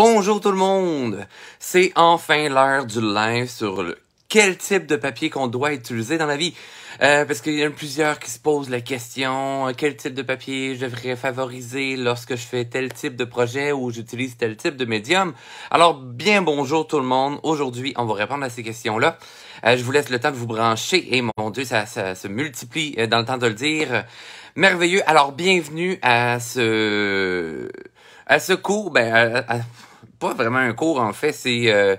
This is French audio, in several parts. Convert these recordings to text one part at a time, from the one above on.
Bonjour tout le monde! C'est enfin l'heure du live sur le, quel type de papier qu'on doit utiliser dans la vie. Euh, parce qu'il y en a plusieurs qui se posent la question, euh, quel type de papier je devrais favoriser lorsque je fais tel type de projet ou j'utilise tel type de médium. Alors, bien bonjour tout le monde. Aujourd'hui, on va répondre à ces questions-là. Euh, je vous laisse le temps de vous brancher et mon Dieu, ça, se multiplie dans le temps de le dire. Merveilleux. Alors, bienvenue à ce... À ce cours, ben, pas vraiment un cours en fait, c'est euh,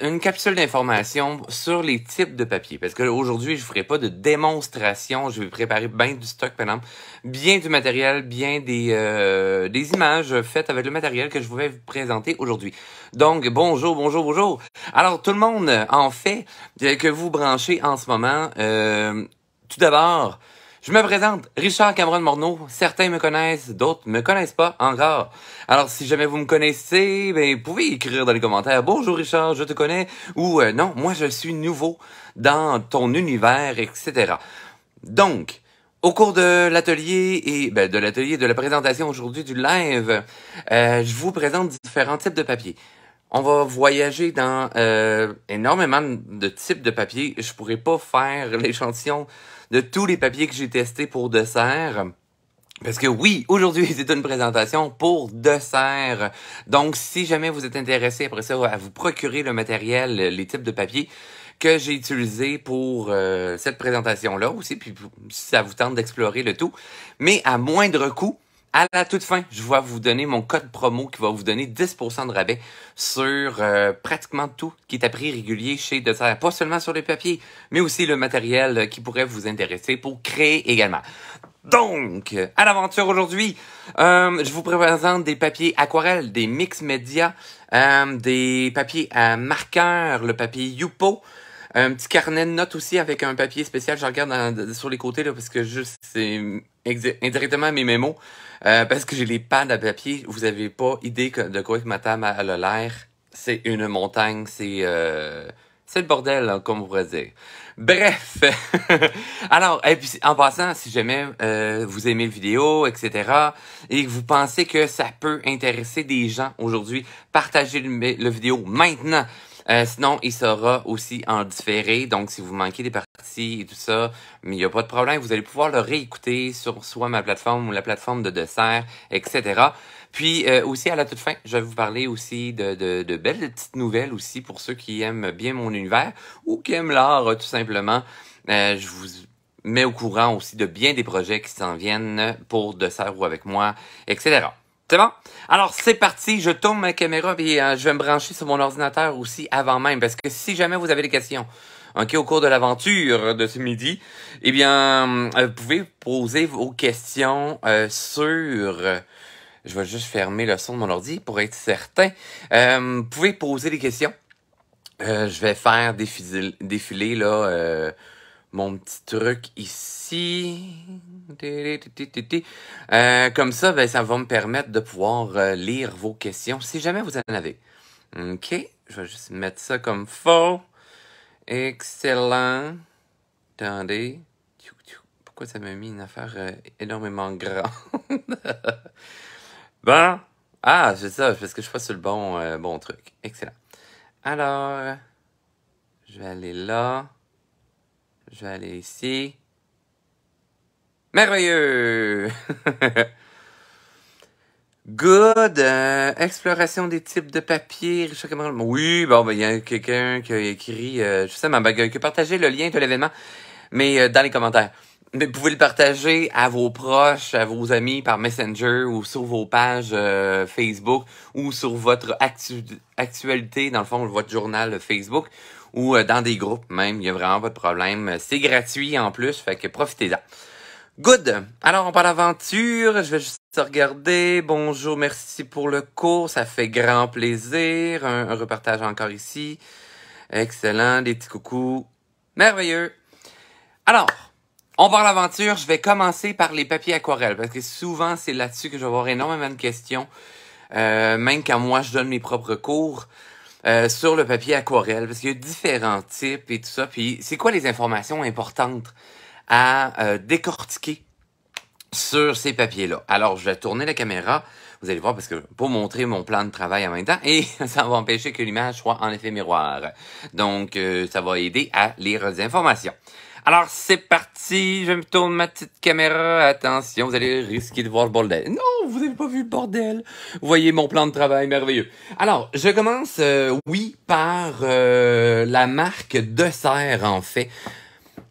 une capsule d'information sur les types de papier. Parce que aujourd'hui, je ferai pas de démonstration. Je vais préparer bien du stock, par bien du matériel, bien des, euh, des images faites avec le matériel que je voulais vous présenter aujourd'hui. Donc, bonjour, bonjour, bonjour. Alors, tout le monde, en fait, que vous branchez en ce moment, euh, tout d'abord, je me présente, Richard Cameron Morneau. Certains me connaissent, d'autres me connaissent pas encore. Alors, si jamais vous me connaissez, ben, vous pouvez écrire dans les commentaires Bonjour Richard, je te connais, ou euh, non, moi je suis nouveau dans ton univers, etc. Donc, au cours de l'atelier et ben, de l'atelier de la présentation aujourd'hui du live, euh, je vous présente différents types de papiers. On va voyager dans euh, énormément de types de papiers. Je pourrais pas faire l'échantillon de tous les papiers que j'ai testés pour dessert. Parce que oui, aujourd'hui, c'est une présentation pour dessert. Donc, si jamais vous êtes intéressé après ça à vous procurer le matériel, les types de papiers que j'ai utilisé pour euh, cette présentation-là aussi, puis si ça vous tente d'explorer le tout, mais à moindre coût, à la toute fin, je vais vous donner mon code promo qui va vous donner 10% de rabais sur euh, pratiquement tout qui est à prix régulier chez Terre. Pas seulement sur les papiers, mais aussi le matériel euh, qui pourrait vous intéresser pour créer également. Donc, à l'aventure aujourd'hui, euh, je vous présente des papiers aquarelles, des mix médias, des papiers à marqueur, le papier Yupo, un petit carnet de notes aussi avec un papier spécial. Je regarde sur les côtés là, parce que juste c'est indirectement mes mémos euh, parce que j'ai les pads à papier. Vous avez pas idée que, de quoi que ma table a l'air. C'est une montagne, c'est euh, c'est le bordel, hein, comme vous pourrait dire. Bref. Alors, puis, en passant, si jamais euh, vous aimez la vidéo, etc., et que vous pensez que ça peut intéresser des gens aujourd'hui, partagez la le vidéo maintenant. Euh, sinon, il sera aussi en différé. Donc, si vous manquez des parties et tout ça, mais il n'y a pas de problème. Vous allez pouvoir le réécouter sur soit ma plateforme ou la plateforme de dessert, etc. Puis euh, aussi à la toute fin, je vais vous parler aussi de, de, belles petites nouvelles aussi pour ceux qui aiment bien mon univers ou qui aiment l'art euh, tout simplement. je vous mets au courant aussi de bien des projets qui s'en viennent pour dessert ou avec moi, etc. C'est bon? Alors, c'est parti. Je tourne ma caméra et euh, je vais me brancher sur mon ordinateur aussi avant même. Parce que si jamais vous avez des questions ok, au cours de l'aventure de ce midi, eh bien, euh, vous pouvez poser vos questions euh, sur... Je vais juste fermer le son de mon ordi pour être certain. vous pouvez poser des questions. je vais faire défiler, défiler là mon petit truc ici. Euh, comme ça, ben, ça va me permettre de pouvoir euh, lire vos questions si jamais vous en avez. OK, je vais juste mettre ça comme faux. Excellent. Attendez. Pourquoi ça m'a mis une affaire euh, énormément grande? bon. Ah, c'est ça, parce que je suis pas sur le bon, bon truc. Excellent. Alors, je vais aller là. Je vais aller ici. Merveilleux! Good! Euh, exploration des types de papier. Oui, bon, ben, il y a quelqu'un qui a écrit, euh, Je sais, ma qui Que Partagez le lien de l'événement, mais euh, dans les commentaires. Mais vous pouvez le partager à vos proches, à vos amis par Messenger ou sur vos pages Facebook ou sur votre actualité, dans le fond, votre journal Facebook ou euh, dans des groupes même. Il n'y a vraiment pas de problème. C'est gratuit en plus, fait que profitez-en. Good. Alors, on part l'aventure. Je vais juste regarder. Bonjour, merci pour le cours. Ça fait grand plaisir. Un, reportage repartage encore ici. Excellent. Des petits coucous. Merveilleux. Alors, on part l'aventure. Je vais commencer par les papiers aquarelles parce que souvent, c'est là-dessus que je vais avoir énormément de questions. Euh, même quand moi, je donne mes propres cours. Euh, sur le papier aquarelle, parce qu'il y a différents types et tout ça. Puis c'est quoi les informations importantes à euh, décortiquer sur ces papiers-là? Alors, je vais tourner la caméra. Vous allez voir, parce que pour montrer mon plan de travail en même temps, et ça va empêcher que l'image soit en effet miroir. Donc, euh, ça va aider à lire les informations. Alors c'est parti, je me tourne ma petite caméra. Attention, vous allez risquer de voir le bordel. Non, vous n'avez pas vu le bordel. Vous voyez mon plan de travail merveilleux. Alors, je commence, euh, oui, par euh, la marque de serre, en fait.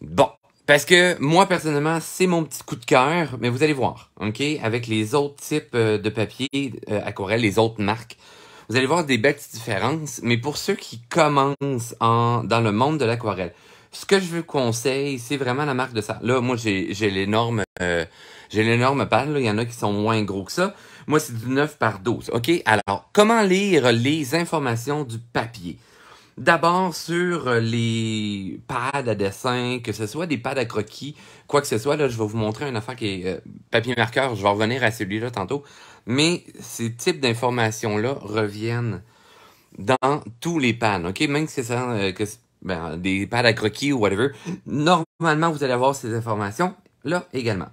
Bon, parce que moi, personnellement, c'est mon petit coup de cœur, mais vous allez voir, OK? Avec les autres types euh, de papier aquarelles aquarelle, les autres marques, vous allez voir des belles différences. Mais pour ceux qui commencent en, dans le monde de l'aquarelle, ce que je vous conseille, c'est vraiment la marque de ça. Là, moi, j'ai euh, l'énorme panne. j'ai l'énorme Il y en a qui sont moins gros que ça. Moi, c'est du 9 par 12. OK? Alors, comment lire les informations du papier? D'abord, sur euh, les pads à dessin, que ce soit des pads à croquis, quoi que ce soit, là, je vais vous montrer un affaire qui est euh, papier marqueur. Je vais revenir à celui-là tantôt. Mais ces types d'informations-là reviennent dans tous les pads, OK? Même si c'est ça ben, des pads à croquis ou whatever, normalement, vous allez avoir ces informations-là également.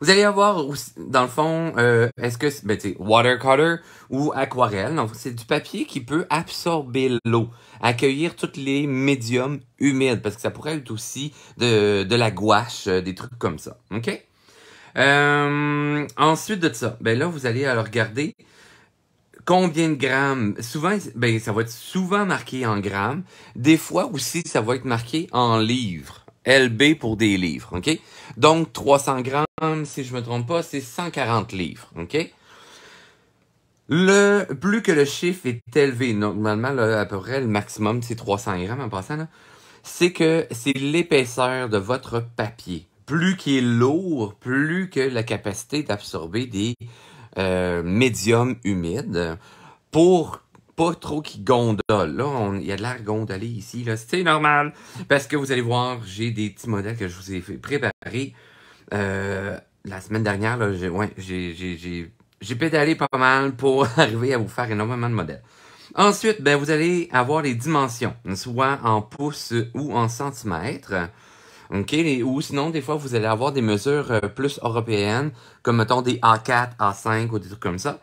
Vous allez avoir, dans le fond, euh, est-ce que c'est ben, watercolor ou aquarelle? Donc, c'est du papier qui peut absorber l'eau, accueillir tous les médiums humides, parce que ça pourrait être aussi de, la gouache, euh, des trucs comme ça. OK? Euh, ensuite de ça, ben là, vous allez alors regarder combien de grammes. Souvent, ben, ça va être souvent marqué en grammes. Des fois aussi, ça va être marqué en livres. LB pour des livres, OK? Donc, 300 grammes, si je me trompe pas, c'est 140 livres, OK? Le plus que le chiffre est élevé, normalement, à peu près, le maximum, c'est 300 grammes en passant, c'est que c'est l'épaisseur de votre papier. Plus qu'il est lourd, plus que la capacité d'absorber des euh, médium humide pour pas trop qu'il gondole. Là, il y a de l'air gondolé ici. C'est normal. Parce que vous allez voir, j'ai des petits modèles que je vous ai préparés euh, la semaine dernière, j'ai ouais, pédalé pas mal pour arriver à vous faire énormément de modèles. Ensuite, ben, vous allez avoir les dimensions, soit en pouces ou en centimètres. OK? ou sinon, des fois, vous allez avoir des mesures euh, plus européennes, comme mettons des A4, A5 ou des trucs comme ça.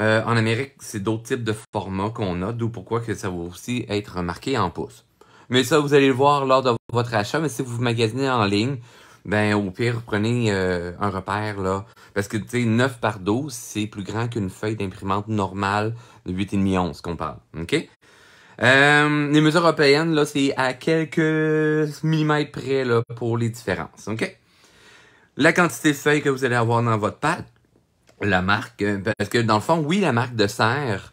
Euh, en Amérique, c'est d'autres types de formats qu'on a, d'où pourquoi que ça va aussi être remarqué en pouces. Mais ça, vous allez le voir lors de votre achat. Mais si vous vous magasinez en ligne, ben au pire, prenez euh, un repère là. Parce que, tu sais, 9 par 12, c'est plus grand qu'une feuille d'imprimante normale de 8,5 11 qu'on parle. Euh, les mesures européennes, là, c'est à quelques millimètres près là, pour les différences. OK? La quantité de feuilles que vous allez avoir dans votre pâte, la marque, euh, parce que dans le fond, oui, la marque de serre,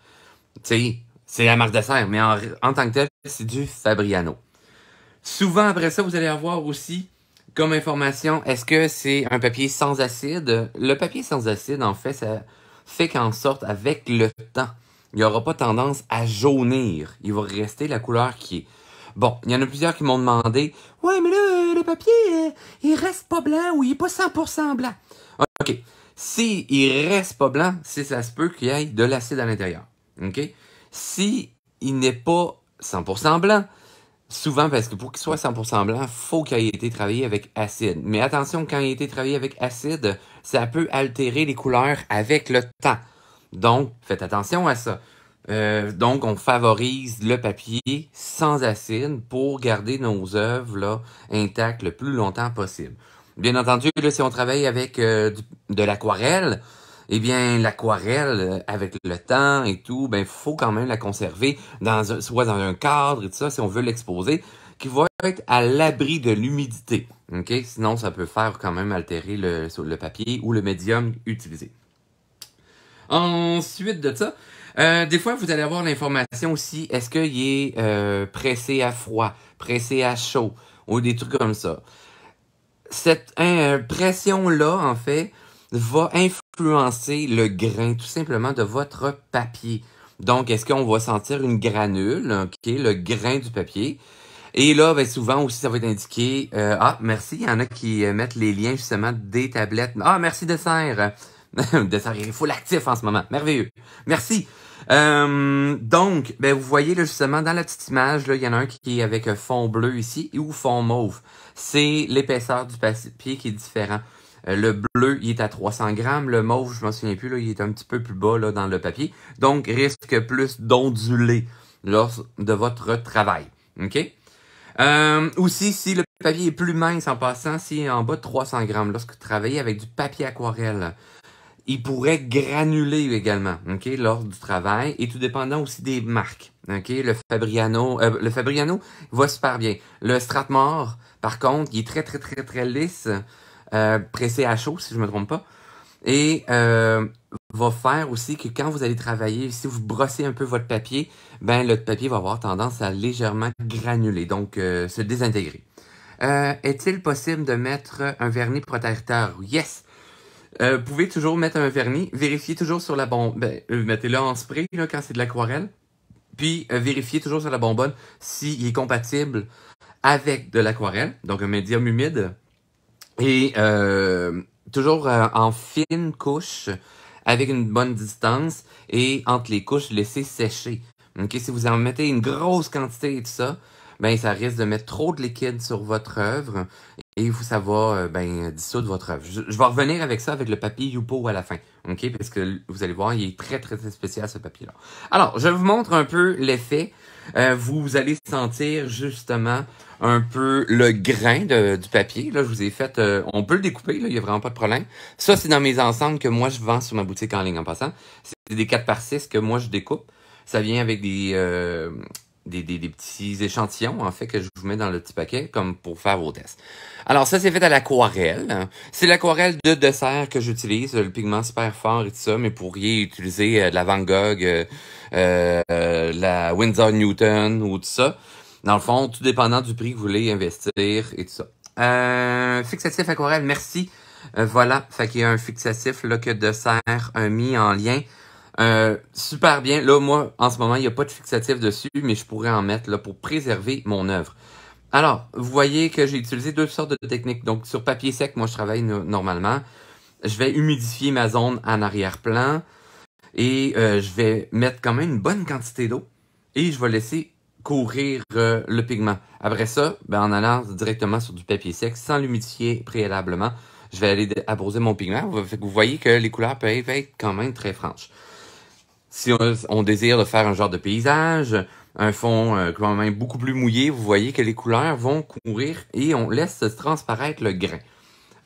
c'est la marque de serre, mais en, tant que tel, c'est du Fabriano. Souvent après ça, vous allez avoir aussi comme information, est-ce que c'est un papier sans acide? Le papier sans acide, en fait, ça fait qu'en sorte, avec le temps, il n'aura pas tendance à jaunir. Il va rester la couleur qui est. Bon, il y en a plusieurs qui m'ont demandé Ouais, mais là, le papier, euh, il reste pas blanc ou il n'est pas 100% blanc. OK. Si il reste pas blanc, si ça se peut qu'il y ait de l'acide à l'intérieur. OK? Si il n'est pas 100% blanc, souvent parce que pour qu'il soit 100% blanc, faut qu'il ait été travaillé avec acide. Mais attention, quand il a été travaillé avec acide, ça peut altérer les couleurs avec le temps. Donc, faites attention à ça. Euh, donc, on favorise le papier sans acide pour garder nos œuvres intactes le plus longtemps possible. Bien entendu, si on travaille avec euh, de l'aquarelle, eh bien, l'aquarelle, euh, avec le temps et tout, ben, faut quand même la conserver dans soit dans un cadre et tout ça, si on veut l'exposer, qui va être à l'abri de l'humidité. Sinon, ça peut faire quand même altérer le papier ou le médium utilisé. Ensuite de ça, euh, des fois, vous allez avoir l'information aussi, est-ce qu'il est, euh, pressé à froid, pressé à chaud, ou des trucs comme ça. Cette euh, pression-là, en fait, va influencer le grain, tout simplement, de votre papier. Donc, est-ce qu'on va sentir une granule, qui est le grain du papier? Et là, ben, souvent aussi, ça va être indiqué, ah, merci, il y en a qui mettent les liens, justement, des tablettes. Ah, merci, de dessert! de faut Full actif en ce moment. Merveilleux. Merci. Euh, donc, ben, vous voyez là, justement dans la petite image, il y en a un qui est avec un fond bleu ici et ou fond mauve. C'est l'épaisseur du papier qui est différent. Euh, le bleu, il est à 300 grammes. Le mauve, je m'en souviens plus, là, il est un petit peu plus bas là, dans le papier. Donc, risque plus d'onduler lors de votre travail. OK? Euh, aussi, si le papier est plus mince en passant, si en bas de 300 grammes, lorsque vous travaillez avec du papier aquarelle, il pourrait granuler également, OK, lors du travail, et tout dépendant aussi des marques. OK, le Fabriano, euh, le Fabriano va super bien. Le Stratmore, par contre, il est très, très, très, très lisse, euh, pressé à chaud, si je me trompe pas. Et euh, va faire aussi que quand vous allez travailler, si vous brossez un peu votre papier, ben le papier va avoir tendance à légèrement granuler, donc euh, se désintégrer. Est-il possible de mettre un vernis protecteur? Yes! Euh, vous pouvez toujours mettre un vernis. Vérifiez toujours sur la bombe. Ben, euh, Mettez-le en spray quand c'est de l'aquarelle. Puis euh, vérifiez toujours sur la bonbonne s'il est compatible avec de l'aquarelle, donc un médium humide. Et toujours en fine couche, avec une bonne distance. Et entre les couches, laissez sécher. Si vous en mettez une grosse quantité et tout ça, ben ça risque de mettre trop de liquide sur votre œuvre et ça va euh, ben, euh, dissoudre votre œuvre. Je, vais revenir avec ça avec le papier Yupo à la fin, ok? Parce que vous allez voir, il est très, très, très spécial ce papier-là. Alors, je vous montre un peu l'effet. Euh, vous allez sentir justement un peu le grain de, du papier. Là, je vous ai fait, on peut le découper, là, il n'y a vraiment pas de problème. Ça, c'est dans mes ensembles que moi, je vends sur ma boutique en ligne en passant. C'est des 4 par 6 que moi, je découpe. Ça vient avec des, des, petits échantillons, en fait, que je vous mets dans le petit paquet, comme pour faire vos tests. Alors, ça, c'est fait à l'aquarelle. C'est l'aquarelle de dessert que j'utilise, le pigment super fort et tout ça, mais vous pourriez utiliser euh, de la Van Gogh, euh, euh la Windsor Newton ou tout ça. Dans le fond, tout dépendant du prix que vous voulez investir et tout ça. Euh, fixatif aquarelle, merci. voilà, fait qu'il y a un fixatif là, que de serre, un mis en lien euh, super bien. Là, moi, en ce moment, il n'y a pas de fixatif dessus, mais je pourrais en mettre là, pour préserver mon œuvre. Alors, vous voyez que j'ai utilisé deux sortes de techniques. Donc, sur papier sec, moi, je travaille normalement. Je vais humidifier ma zone en arrière-plan et euh, je vais mettre quand même une bonne quantité d'eau et je vais laisser courir euh, le pigment. Après ça, ben, en allant directement sur du papier sec, sans l'humidifier préalablement, je vais aller abroser mon pigment. Vous voyez que les couleurs peuvent être quand même très franches. Si on, désire de faire un genre de paysage, un fond euh, quand même beaucoup plus mouillé, vous voyez que les couleurs vont courir et on laisse transparaître le grain.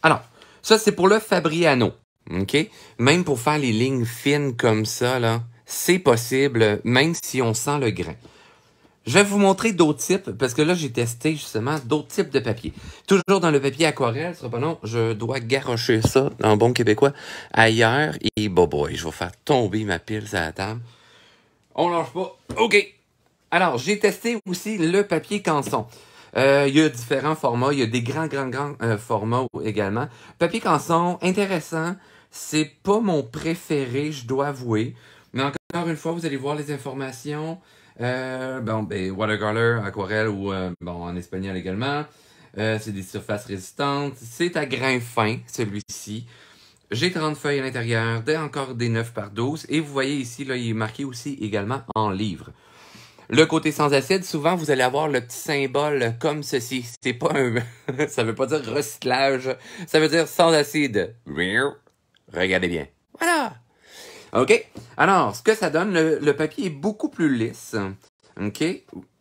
Alors, ça c'est pour le Fabriano. OK? Même pour faire les lignes fines comme ça, là, c'est possible, même si on sent le grain. Je vais vous montrer d'autres types, parce que là, j'ai testé justement d'autres types de papier. Toujours dans le papier aquarelle, ce sera pas je dois garrocher ça, en bon québécois, ailleurs. Et bah boy, je vais faire tomber ma pile à la table. On lâche pas. OK. Alors, j'ai testé aussi le papier canson. Euh, il y a différents formats. Il y a des grands, grands, grands euh, formats également. Papier canson, intéressant. C'est pas mon préféré, je dois avouer. Mais encore une fois, vous allez voir les informations. Euh, bon, ben, watercolor, aquarelle ou euh, bon, en espagnol également. Euh, c'est des surfaces résistantes. C'est à grain fin, celui-ci. J'ai 30 feuilles à l'intérieur, encore des 9 par 12. Et vous voyez ici, là, il est marqué aussi également en livre. Le côté sans acide, souvent, vous allez avoir le petit symbole comme ceci. C'est pas un... ça veut pas dire recyclage. Ça veut dire sans acide. Regardez bien. Voilà! OK? Alors, ce que ça donne, le, papier est beaucoup plus lisse. OK?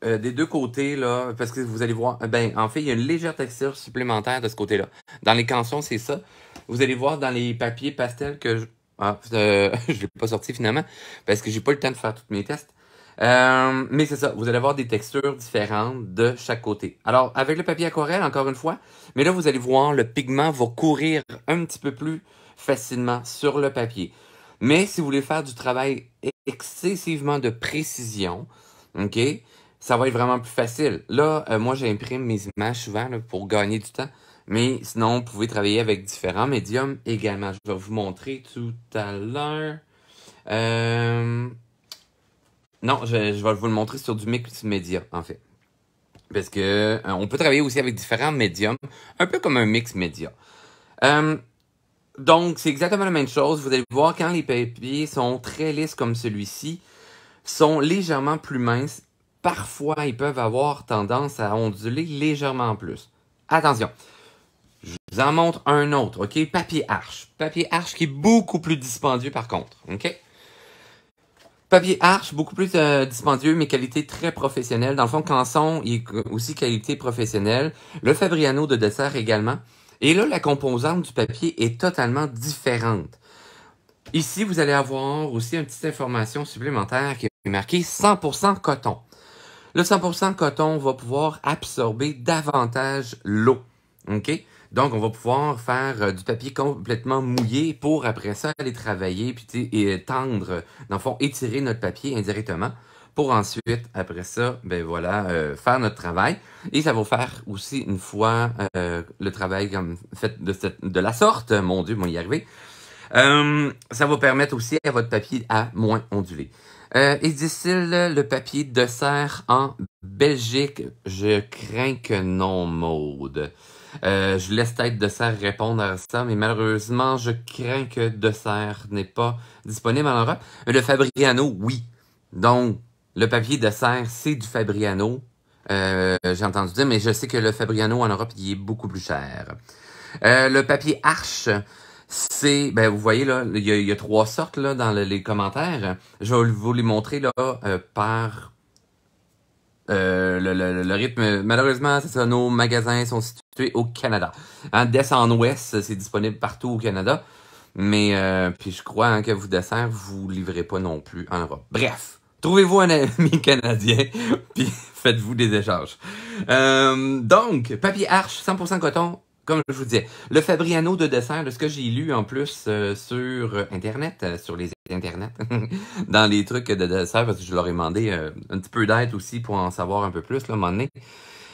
Euh, des deux côtés, là, parce que vous allez voir, euh, ben, en fait, il y a une légère texture supplémentaire de ce côté-là. Dans les cançons, c'est ça. Vous allez voir dans les papiers pastels que je... Ah, je l'ai pas sorti finalement, parce que j'ai pas le temps de faire tous mes tests. Euh, mais c'est ça, vous allez avoir des textures différentes de chaque côté. Alors, avec le papier aquarelle, encore une fois, mais là, vous allez voir, le pigment va courir un petit peu plus facilement sur le papier. Mais si vous voulez faire du travail excessivement de précision, OK, ça va être vraiment plus facile. Là, euh, moi, j'imprime mes images souvent pour gagner du temps. Mais sinon, vous pouvez travailler avec différents médiums également. Je vais vous montrer tout à l'heure. Euh, non, je, vais vous le montrer sur du mix média, en fait. Parce que euh, on peut travailler aussi avec différents médiums, un peu comme un mix média. Euh, donc, c'est exactement la même chose. Vous allez voir, quand les papiers sont très lisses comme celui-ci, sont légèrement plus minces. Parfois, ils peuvent avoir tendance à onduler légèrement plus. Attention, je vous en montre un autre, OK? Papier arche. Papier arche qui est beaucoup plus dispendieux par contre, OK? Papier arche, beaucoup plus euh, dispendieux, mais qualité très professionnelle. Dans le fond, Canson, il est aussi qualité professionnelle. Le Fabriano de dessert également. Et là, la composante du papier est totalement différente. Ici, vous allez avoir aussi une petite information supplémentaire qui est marquée 100% coton. Le 100% coton va pouvoir absorber davantage l'eau. OK? Donc, on va pouvoir faire euh, du papier complètement mouillé pour après ça aller travailler et tendre, dans fond, étirer notre papier indirectement pour ensuite, après ça, ben voilà, euh, faire notre travail. Et ça va faire aussi, une fois euh, le travail fait de, la sorte, mon Dieu, moi y arriver, euh, ça va permettre aussi à votre papier à moins onduler. et dit le papier de serre en Belgique? Je crains que non, Maude. je laisse peut-être de Serre répondre à ça, mais malheureusement, je crains que de Serre n'est pas disponible en Europe. Le Fabriano, oui. Donc, le papier de serre, c'est du Fabriano. Euh, j'ai entendu dire, mais je sais que le Fabriano en Europe, il est beaucoup plus cher. Euh, le papier arche, c'est, ben vous voyez là, il y, a trois sortes dans les commentaires. Je vais vous les montrer là euh, par le, rythme. Malheureusement, c'est ça, nos magasins sont situés au Canada. En hein, en ouest, c'est disponible partout au Canada. Mais puis je crois hein, que vous dessert, vous livrez pas non plus en Europe. Bref. Trouvez-vous un ami canadien, puis faites-vous des échanges. Euh, donc, papier arche, 100% coton, comme je vous disais. Le Fabriano de dessert, de ce que j'ai lu en plus euh, sur Internet, euh, sur les Internet, dans les trucs de dessert, parce que je leur ai demandé un petit peu d'aide aussi pour en savoir un peu plus, là, à un moment donné.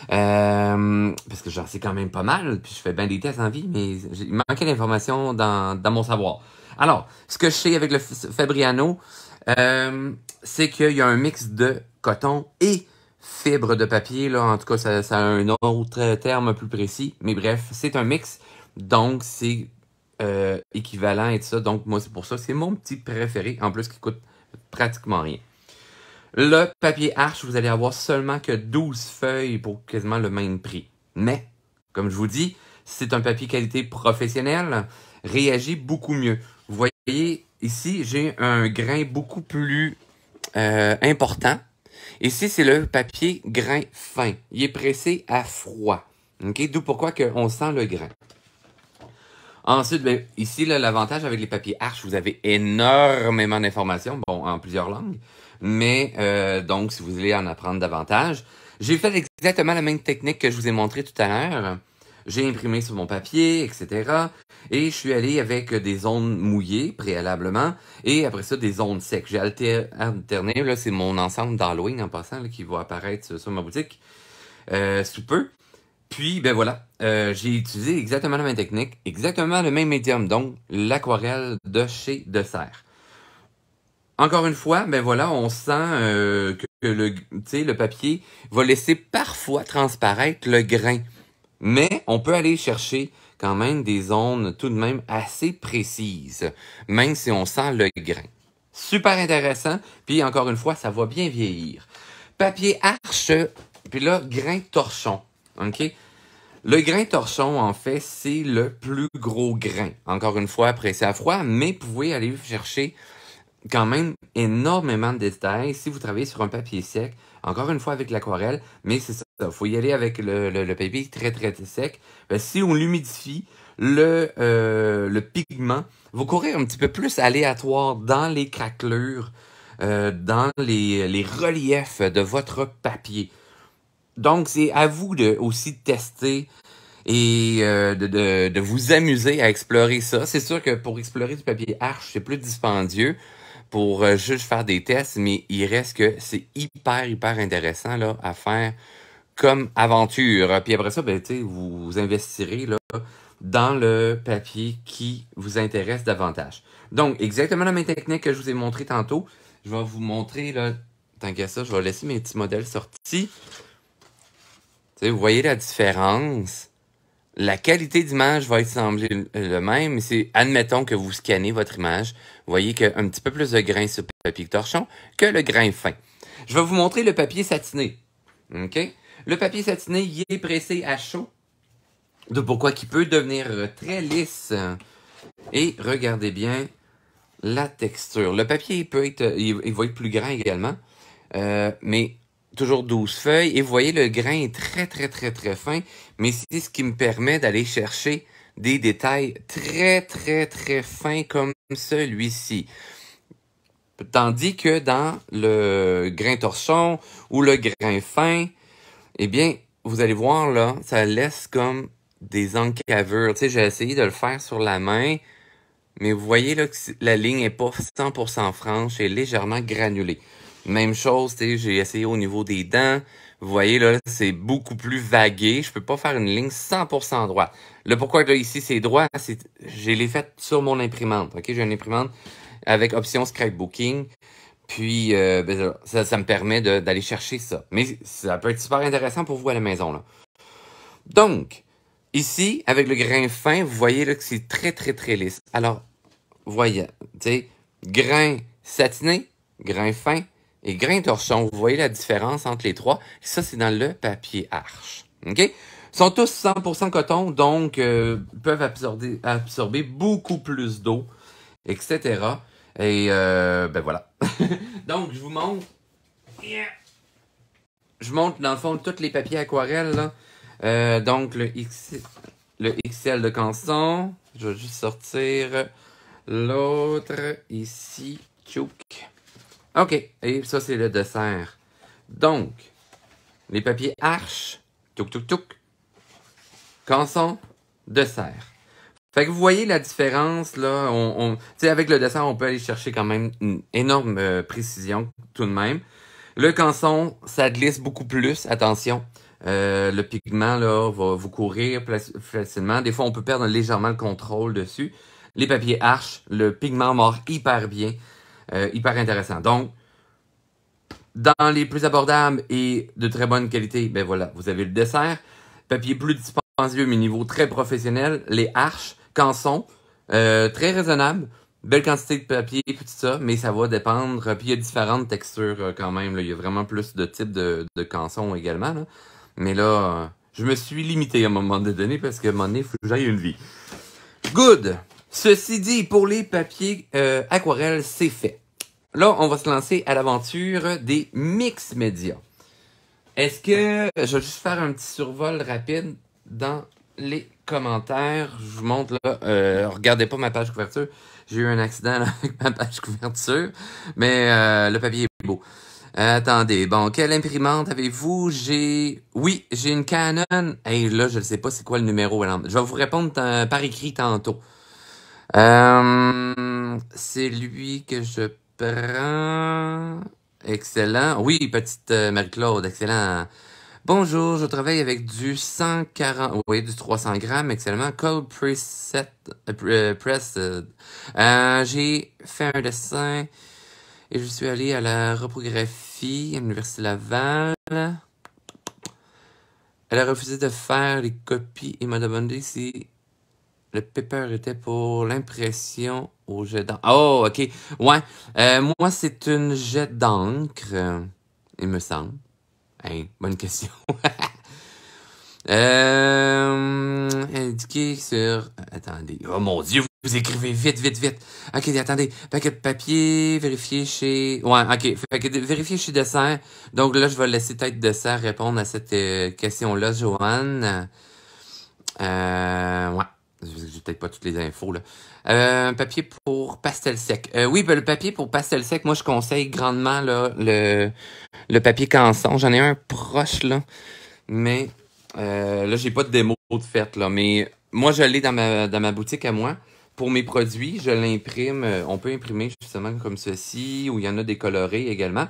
parce que j'en sais quand même pas mal, puis je fais bien des tests en vie, mais il manquait d'informations dans, dans mon savoir. Alors, ce que je sais avec le Fabriano, euh, c'est qu'il y a un mix de coton et fibre de papier. Là. En tout cas, ça, a un autre terme plus précis. Mais bref, c'est un mix. Donc, c'est euh, équivalent et tout ça. Donc, moi, c'est pour ça. C'est mon petit préféré. En plus, qui coûte pratiquement rien. Le papier arche, vous allez avoir seulement que 12 feuilles pour quasiment le même prix. Mais, comme je vous dis, c'est un papier qualité professionnelle, réagit beaucoup mieux. Vous voyez, Ici, j'ai un grain beaucoup plus euh, important. Ici, c'est le papier grain fin. Il est pressé à froid. D'où pourquoi on sent le grain. Ensuite, ben, ici, l'avantage avec les papiers arches, vous avez énormément d'informations, bon, en plusieurs langues. Mais euh, donc, si vous voulez en apprendre davantage, j'ai fait exactement la même technique que je vous ai montrée tout à l'heure. J'ai imprimé sur mon papier, etc. Et je suis allé avec des zones mouillées préalablement et après ça des zones secs. J'ai alterné, là c'est mon ensemble d'Halloween en passant qui va apparaître sur ma boutique euh, sous peu. Puis ben voilà, euh, j'ai utilisé exactement la même technique, exactement le même médium, donc l'aquarelle de chez De Serre. Encore une fois, ben voilà, on sent euh, que, le papier va laisser parfois transparaître le grain. Mais on peut aller chercher même des zones tout de même assez précises, même si on sent le grain. Super intéressant, puis encore une fois, ça va bien vieillir. Papier arche, puis là, grain torchon, OK? Le grain torchon, en fait, c'est le plus gros grain. Encore une fois, c'est à froid, mais vous pouvez aller chercher quand même énormément de détails si vous travaillez sur un papier sec. Encore une fois, avec l'aquarelle, mais c'est il faut y aller avec le, papier très, très, sec. Ben, si on l'humidifie, euh, le, pigment va courir un petit peu plus aléatoire dans les craquelures, euh, dans les, reliefs de votre papier. Donc, c'est à vous de aussi tester et euh, de, vous amuser à explorer ça. C'est sûr que pour explorer du papier arche, c'est plus dispendieux pour juste faire des tests, mais il reste que c'est hyper, hyper intéressant là, à faire comme aventure. Puis après ça, ben, vous, investirez là, dans le papier qui vous intéresse davantage. Donc, exactement la même technique que je vous ai montré tantôt. Je vais vous montrer, là, tant qu'à ça, je vais laisser mes petits modèles sortis. vous voyez la différence. La qualité d'image va être semblée le même. C'est, admettons que vous scannez votre image. Vous voyez un petit peu plus de grain sur le papier torchon que le grain fin. Je vais vous montrer le papier satiné. OK? Le papier satiné y est pressé à chaud, de pourquoi qui peut devenir euh, très lisse. Et regardez bien la texture. Le papier il peut être, euh, il, va être plus grand également, euh, mais toujours 12 feuilles. Et vous voyez, le grain est très, très, très, très fin, mais c'est ce qui me permet d'aller chercher des détails très, très, très fins comme celui-ci. Tandis que dans le grain torchon ou le grain fin, eh bien, vous allez voir là, ça laisse comme des encavures. Tu sais, j'ai essayé de le faire sur la main, mais vous voyez là que la ligne n'est pas 100% franche, elle légèrement granulée. Même chose, tu sais, j'ai essayé au niveau des dents. Vous voyez là, c'est beaucoup plus vagué. Je peux pas faire une ligne 100% droite. Le pourquoi ici c'est droit, c'est j'ai les fait sur mon imprimante. Ok, j'ai une imprimante avec option scrapbooking. Puis, euh, ben ça, me permet d'aller chercher ça. Mais ça peut être super intéressant pour vous à la maison. Donc, ici, avec le grain fin, vous voyez là, que c'est très, très, très lisse. Alors, voyez, tu sais, grain satiné, grain fin et grain torchon. Vous voyez la différence entre les trois. Ça, c'est dans le papier arche. OK? Ils sont tous 100% coton, donc euh, peuvent absorber beaucoup plus d'eau, etc. Et euh, ben voilà. Donc, je vous montre. Je montre dans le fond tous les papiers aquarelles. Euh, donc, le, X... le XL de Canson. Je vais juste sortir l'autre ici. OK. Et ça, c'est le dessert. Donc, les papiers arches. Touk, touk, touk. Canson. Dessert. Fait que vous voyez la différence, là. On, on avec le dessin, on peut aller chercher quand même une énorme euh, précision tout de même. Le canson, ça glisse beaucoup plus, attention. Euh, le pigment, là, va vous courir facilement. Des fois, on peut perdre légèrement le contrôle dessus. Les papiers arches, le pigment mord hyper bien, euh, hyper intéressant. Donc, dans les plus abordables et de très bonne qualité, ben voilà, vous avez le dessert. Papier plus dispensieux mais niveau très professionnel, les arches, canson. Euh, très raisonnable. Belle quantité de papier et tout ça, mais ça va dépendre. Puis il y a différentes textures euh, quand même. Il y a vraiment plus de types de, de également. Mais là, euh, je me suis limité à un moment donné parce que mon il faut que j'aille une vie. Good! Ceci dit, pour les papiers aquarelles, c'est fait. Là, on va se lancer à l'aventure des mix médias. Est-ce que je vais juste faire un petit survol rapide dans les commentaires. Je vous montre là. Euh, regardez pas ma page couverture. J'ai eu un accident avec ma page couverture. Mais euh, le papier est beau. Euh, attendez, bon, quelle imprimante avez-vous? J'ai. Oui, j'ai une Canon. Et là, je ne sais pas c'est quoi le numéro. je vais vous répondre par écrit tantôt. c'est lui que je prends. Excellent. Oui, petite Marie-Claude, excellent. Bonjour, je travaille avec du 140, oui, du 300 grammes, excellent, cold preset, euh, euh, euh, j'ai fait un dessin et je suis allé à la reprographie à l'Université Laval. Elle a refusé de faire les copies et m'a demandé si le paper était pour l'impression au jet d'encre. Oh, ok. Ouais. moi, c'est une jet d'encre, il me semble bonne question. Euh, indiqué sur... Attendez. Oh mon Dieu, vous, écrivez vite, vite, vite. OK, attendez. Paquet de papier, vérifier chez... Ouais, OK. vérifier chez Dessert. Donc là, je vais laisser Tête Dessert répondre à cette euh, question-là, Johan. Euh, ouais. J'ai peut-être pas toutes les infos, là. Euh, papier pour pastel sec. Euh, oui, ben, le papier pour pastel sec, moi, je conseille grandement, là, le, le papier canson. J'en ai un proche, là. Mais, euh, là, j'ai pas de démo de fête, là. Mais, moi, je l'ai dans ma, dans ma boutique à moi. Pour mes produits, je l'imprime. Euh, on peut imprimer, justement, comme ceci, ou il y en a des colorés également.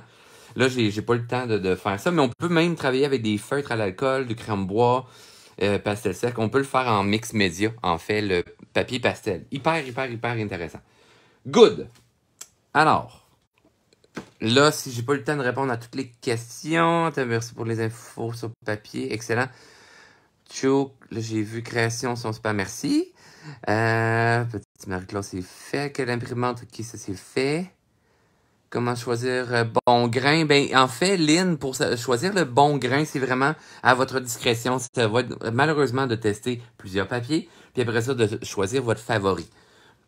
Là, j'ai pas le temps de, faire ça, mais on peut même travailler avec des feutres à l'alcool, du crème bois. Euh, pastel sec. On peut le faire en mix média, en fait, le papier pastel. Hyper, hyper, hyper intéressant. Good. Alors, là, si j'ai pas eu le temps de répondre à toutes les questions, merci pour les infos sur le papier. Excellent. Chou, j'ai vu création, son pas merci. Euh, petit Marie-Claude, c'est fait. Quelle imprimante, qui ça s'est fait? Comment choisir euh, bon grain? Ben, en fait, Lynn, pour choisir le bon grain, c'est vraiment à votre discrétion. Ça va être malheureusement de tester plusieurs papiers, puis après ça, de choisir votre favori.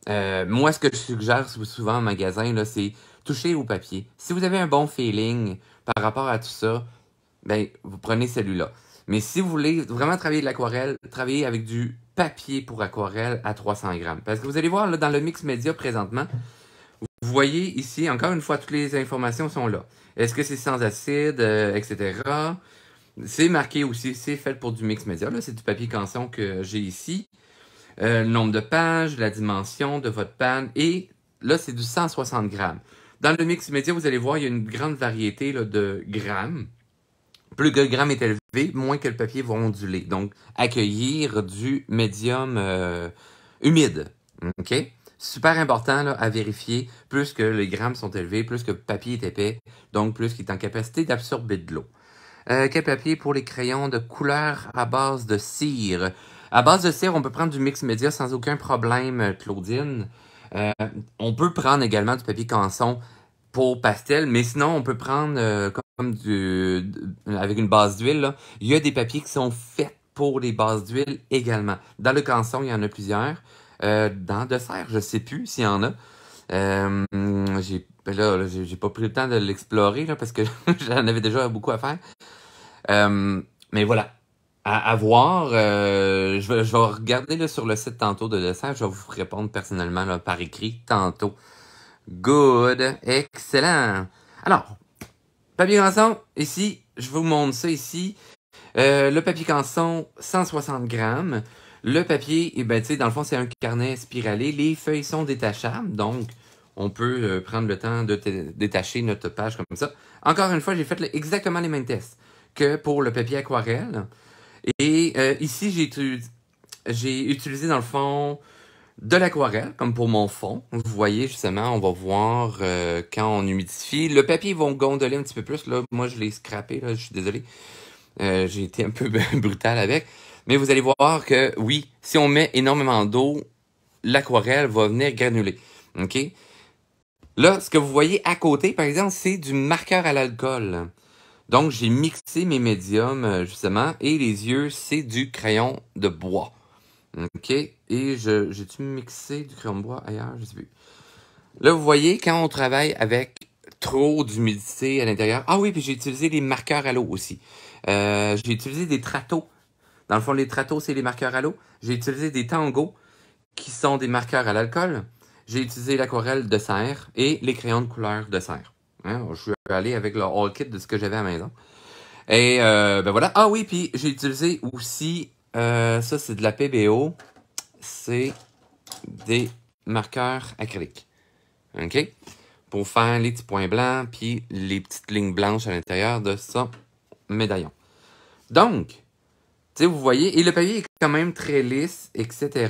Euh, moi, ce que je suggère souvent en magasin, c'est toucher au papier. Si vous avez un bon feeling par rapport à tout ça, ben, vous prenez celui-là. Mais si vous voulez vraiment travailler de l'aquarelle, travaillez avec du papier pour aquarelle à 300 grammes. Parce que vous allez voir, là, dans le mix média présentement, vous voyez ici, encore une fois, toutes les informations sont là. Est-ce que c'est sans acide, euh, etc. C'est marqué aussi, c'est fait pour du mix média. Là, c'est du papier canson que j'ai ici. Euh, le nombre de pages, la dimension de votre panne. Et là, c'est du 160 grammes. Dans le mix média, vous allez voir, il y a une grande variété de grammes. Plus le gramme est élevé, moins que le papier va onduler. Donc, accueillir du médium euh, humide. OK? super important là, à vérifier. Plus que les grammes sont élevés, plus que le papier est épais, donc plus qu'il est en capacité d'absorber de l'eau. Euh, quel papier pour les crayons de couleur à base de cire? À base de cire, on peut prendre du mix média sans aucun problème, euh, Claudine. Euh, on peut prendre également du papier canson pour pastel, mais sinon, on peut prendre comme du, avec une base d'huile. Il y a des papiers qui sont faits pour les bases d'huile également. Dans le canson, il y en a plusieurs. Euh, dans de serre, je sais plus s'il y en a. Euh, ben j'ai pas pris le temps de l'explorer là, parce que j'en avais déjà beaucoup à faire. Euh, mais voilà, à, voir. je, vais, regarder sur le site tantôt de Dessert. Je vais vous répondre personnellement par écrit tantôt. Good, excellent. Alors, papier canson, ici, je vous montre ça ici. le papier canson, 160 grammes. Le papier, eh ben, dans le fond, c'est un carnet spiralé. Les feuilles sont détachables, donc on peut euh, prendre le temps de détacher notre page comme ça. Encore une fois, j'ai fait exactement les mêmes tests que pour le papier aquarelle. Et euh, ici, j'ai utilisé, dans le fond, de l'aquarelle, comme pour mon fond. Vous voyez, justement, on va voir euh, quand on humidifie. Le papier, va vont gondoler un petit peu plus. Là, moi, je l'ai scrappé, je suis désolé. j'ai été un peu brutal avec. Mais vous allez voir que oui, si on met énormément d'eau, l'aquarelle va venir granuler. OK? Là, ce que vous voyez à côté, par exemple, c'est du marqueur à l'alcool. Donc, j'ai mixé mes médiums, euh, justement, et les yeux, c'est du crayon de bois. OK? Et j'ai-tu mixé du crayon de bois ailleurs? Je sais plus. Là, vous voyez, quand on travaille avec trop d'humidité à l'intérieur... Ah oui, puis j'ai utilisé des marqueurs à l'eau aussi. Euh, j'ai utilisé des trateaux. Dans le fond, les tratos, c'est les marqueurs à l'eau. J'ai utilisé des tangos, qui sont des marqueurs à l'alcool. J'ai utilisé l'aquarelle de serre et les crayons de couleur de serre. Hein, je suis allé avec le all kit de ce que j'avais à la maison. Et euh, ben voilà. Ah oui, puis j'ai utilisé aussi, euh, ça c'est de la PBO, c'est des marqueurs acryliques. OK? Pour faire les petits points blancs, puis les petites lignes blanches à l'intérieur de ce médaillon. Donc, vous voyez, et le papier est quand même très lisse, etc.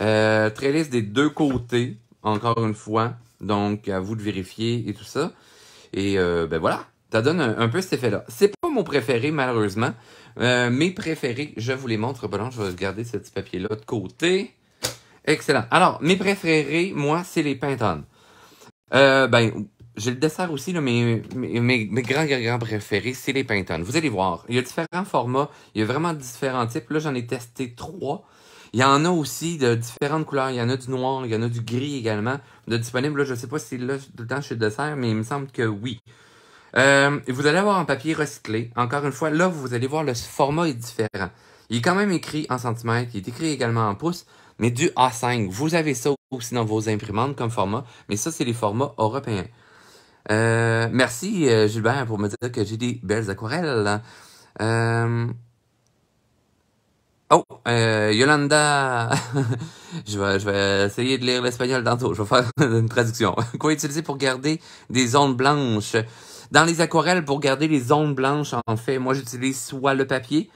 Euh, très lisse des deux côtés, encore une fois. Donc, à vous de vérifier et tout ça. Et euh, ben voilà, ça donne un, peu cet effet-là. C'est pas mon préféré, malheureusement. Euh, mes préférés, je vous les montre. Bon, je vais garder ce petit papier-là de côté. Excellent. Alors, mes préférés, moi, c'est les peintones. Euh, ben, j'ai le dessert aussi, là, mais mes, grands, grands, grands préférés, c'est les pintons. Vous allez voir, il y a différents formats, il y a vraiment différents types. Là, j'en ai testé trois. Il y en a aussi de différentes couleurs. Il y en a du noir, il y en a du gris également. De disponible, là, je ne sais pas si là, je suis le dessert, mais il me semble que oui. Euh, vous allez avoir un papier recyclé. Encore une fois, là, vous allez voir, le format est différent. Il est quand même écrit en centimètres, il est écrit également en pouces, mais du A5. Vous avez ça aussi dans vos imprimantes comme format, mais ça, c'est les formats européens. Euh, merci, euh, Gilbert, pour me dire que j'ai des belles aquarelles. Euh, oh, Yolanda, je, vais, je vais essayer de lire l'espagnol tantôt. Je vais faire une traduction. Quoi utiliser pour garder des zones blanches? Dans les aquarelles, pour garder les zones blanches, en fait, moi, j'utilise soit le papier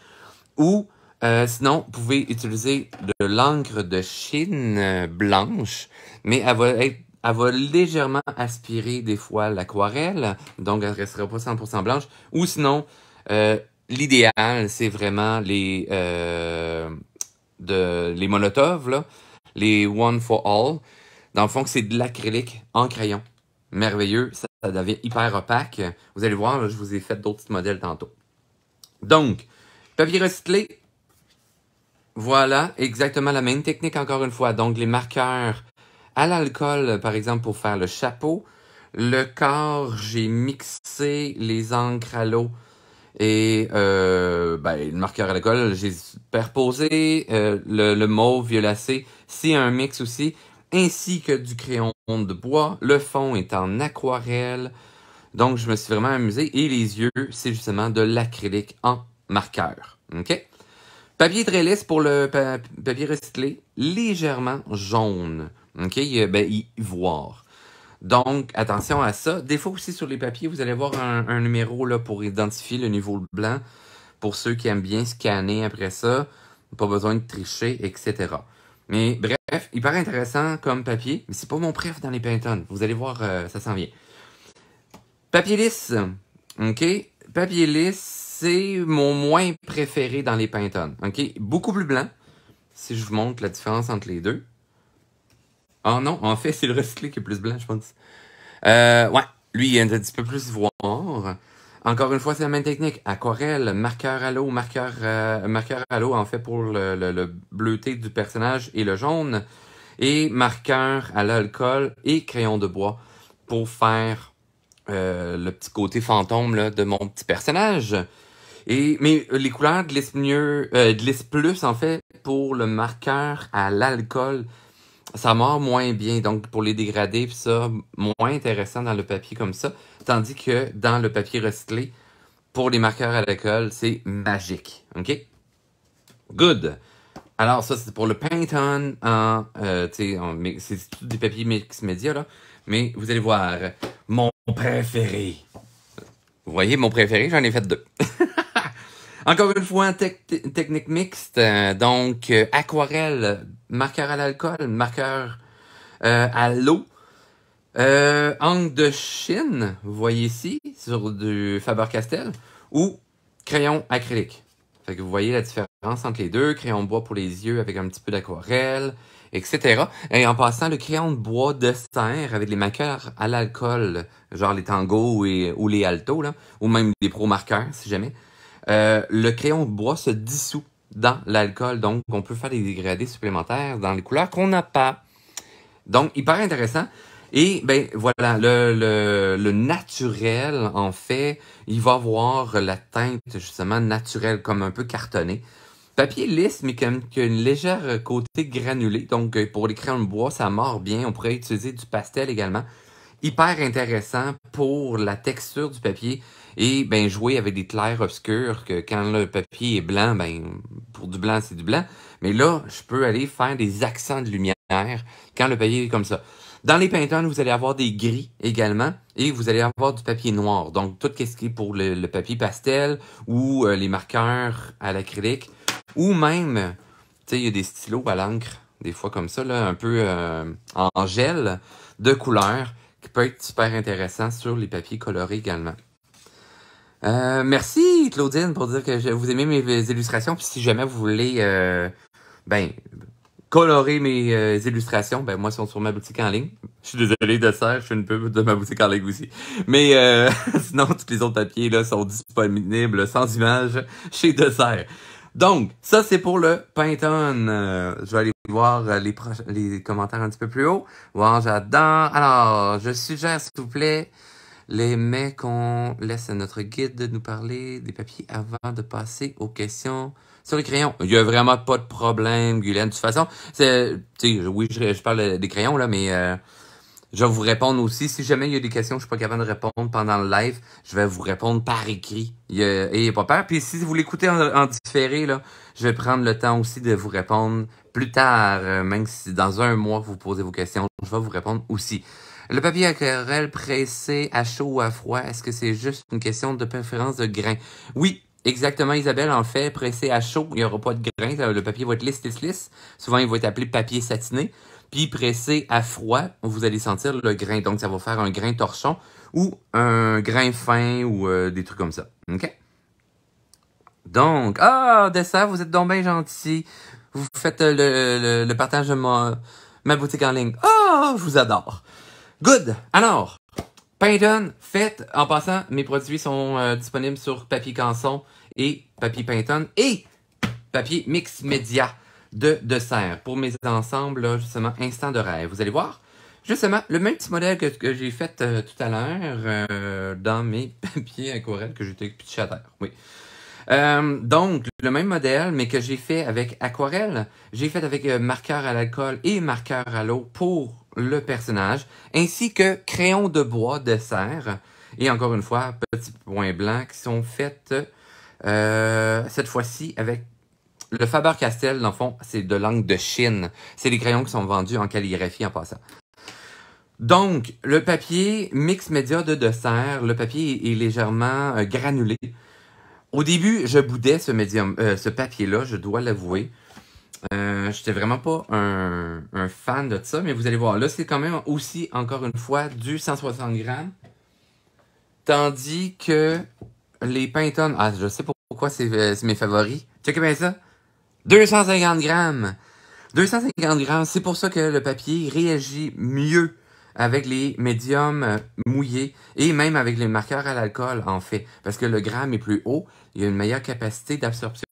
ou sinon, vous pouvez utiliser de l'encre de Chine blanche, mais elle va être elle va légèrement aspirer des fois l'aquarelle, donc elle ne restera pas 100% blanche. Ou sinon, euh, l'idéal, c'est vraiment les, euh, de, les là, les One for All. Dans le fond, c'est de l'acrylique en crayon. Merveilleux, ça, ça, devient hyper opaque. Vous allez voir, je vous ai fait d'autres petits modèles tantôt. Donc, papier recyclé. Voilà, exactement la même technique encore une fois. Donc, les marqueurs à l'alcool, par exemple, pour faire le chapeau, le corps, j'ai mixé les encres à l'eau et euh, ben, le marqueur à l'alcool, j'ai superposé euh, le, mauve violacé. C'est un mix aussi, ainsi que du crayon de bois. Le fond est en aquarelle. Donc, je me suis vraiment amusé. Et les yeux, c'est justement de l'acrylique en marqueur. OK? Papier très pour le papier recyclé, légèrement jaune. OK? Euh, ben, y voir. Donc, attention à ça. Des fois aussi sur les papiers, vous allez voir un, numéro là, pour identifier le niveau blanc pour ceux qui aiment bien scanner après ça. Pas besoin de tricher, etc. Mais bref, il paraît intéressant comme papier, mais c'est pas mon préf dans les Pentons. Vous allez voir, euh, ça s'en vient. Papier lisse. OK? Papier lisse, c'est mon moins préféré dans les Pentons. OK? Beaucoup plus blanc. Si je vous montre la différence entre les deux. Ah oh non, en fait, c'est le recyclé qui est plus blanc, je pense. Euh, ouais, lui, il a un petit peu plus voir. Encore une fois, c'est la même technique. Aquarelle, marqueur à l'eau, marqueur, euh, marqueur à l'eau, en fait, pour le, le, bleuté du personnage et le jaune. Et marqueur à l'alcool et crayon de bois pour faire euh, le petit côté fantôme là, de mon petit personnage. Et, mais les couleurs glissent mieux, glissent plus, en fait, pour le marqueur à l'alcool ça mord moins bien. Donc, pour les dégrader, puis ça, moins intéressant dans le papier comme ça. Tandis que dans le papier recyclé, pour les marqueurs à l'école, c'est magique. OK? Good. Alors, ça, c'est pour le Paint-On. euh, c'est tout des papiers mix média, là. Mais vous allez voir, mon préféré. Vous voyez, mon préféré, j'en ai fait deux. Encore une fois, technique mixte. Euh, donc, euh, aquarelle marqueur à l'alcool, marqueur euh, à l'eau. Euh, angle de Chine, vous voyez ici, sur du Faber-Castell, ou crayon acrylique. que vous voyez la différence entre les deux, crayon de bois pour les yeux avec un petit peu d'aquarelle, etc. Et en passant, le crayon de bois de serre avec les marqueurs à l'alcool, genre les tangos ou les altos, ou même des pro-marqueurs, si jamais, euh, le crayon de bois se dissout dans l'alcool. Donc, on peut faire des dégradés supplémentaires dans les couleurs qu'on n'a pas. Donc, hyper intéressant. Et ben voilà, le, naturel, en fait, il va avoir la teinte justement naturelle, comme un peu cartonnée. Papier lisse, mais qui a une légère côté granulé. Donc, euh, pour les crayons de bois, ça mord bien. On pourrait utiliser du pastel également. Hyper intéressant pour la texture du papier et ben jouer avec des clairs obscurs que quand le papier est blanc, ben pour du blanc c'est du blanc. Mais là, je peux aller faire des accents de lumière quand le papier est comme ça. Dans les peintures, vous allez avoir des gris également et vous allez avoir du papier noir. Donc, tout ce qui est pour le, papier pastel ou euh, les marqueurs à l'acrylique ou même, tu sais, il y a des stylos à l'encre, des fois comme ça, là, un peu euh, en gel de couleur qui peut être super intéressant sur les papiers colorés également. Euh, merci Claudine pour dire que je, vous aimez mes, illustrations. Puis si jamais vous voulez euh, ben colorer mes euh, illustrations, ben moi sont sur ma boutique en ligne. Je suis désolé de ça, je suis une pub de ma boutique en ligne aussi. Mais euh, sinon, tous les autres papiers là sont disponibles sans images chez Dessert. Donc, ça c'est pour le Pintone. je vais aller voir les, les commentaires un petit peu plus haut. Bon, j'adore. Alors, je suggère s'il vous plaît les mecs, on laisse à notre guide de nous parler des papiers avant de passer aux questions sur les crayons. Il n'y a vraiment pas de problème, Guylaine. De toute façon, c'est, oui, je, parle des crayons, là, mais euh, je vais vous répondre aussi. Si jamais il y a des questions que je ne suis pas capable de répondre pendant le live, je vais vous répondre par écrit. Il pas peur. Puis si vous l'écoutez en, différé, là, je vais prendre le temps aussi de vous répondre plus tard, euh, même si dans un mois vous posez vos questions, je vais vous répondre aussi. Le papier aquarelle pressé à chaud ou à froid, est-ce que c'est juste une question de préférence de grain? Oui, Exactement, Isabelle. En fait, pressé à chaud, il n'y aura pas de grain. Le papier va être lisse, lisse, lisse. Souvent, il va être appelé papier satiné. Puis pressé à froid, vous allez sentir le grain. Donc, ça va faire un grain torchon ou un grain fin ou euh, des trucs comme ça. OK? Donc, ah, dessert, vous êtes donc bien gentil. Vous faites le, partage de ma, boutique en ligne. Ah, oh, je vous adore. Good! Alors, paint-on, fait. en passant, mes produits sont euh, disponibles sur papier Canson et Papier pinton et papier Mix média de serre pour mes ensembles, justement, instant de rêve. Vous allez voir, justement, le même petit modèle que, j'ai fait euh, tout à l'heure euh, dans mes papiers aquarelles que j'étais pitché à Oui. donc, le même modèle, mais que j'ai fait avec aquarelle, j'ai fait avec marqueur à l'alcool et marqueur à l'eau pour le personnage, ainsi que crayons de bois de serre. Et encore une fois, petits points blancs qui sont faits euh, cette fois-ci avec le Faber-Castell. Dans le fond, c'est de langue de Chine. C'est les crayons qui sont vendus en calligraphie en passant. Donc, le papier mix média de serre, le papier est légèrement euh, granulé. Au début, je boudais ce médium, euh, ce papier-là, je dois l'avouer. Euh, j'étais vraiment pas un, fan de ça, mais vous allez voir, là, c'est quand même aussi, encore une fois, du 160 grammes. Tandis que les Pinton, ah, je sais pourquoi c'est euh, mes favoris. Checkez bien ça. 250 grammes. 250 grammes, c'est pour ça que le papier réagit mieux avec les médiums mouillés et même avec les marqueurs à l'alcool, en fait, parce que le gramme est plus haut, il y a une meilleure capacité d'absorption.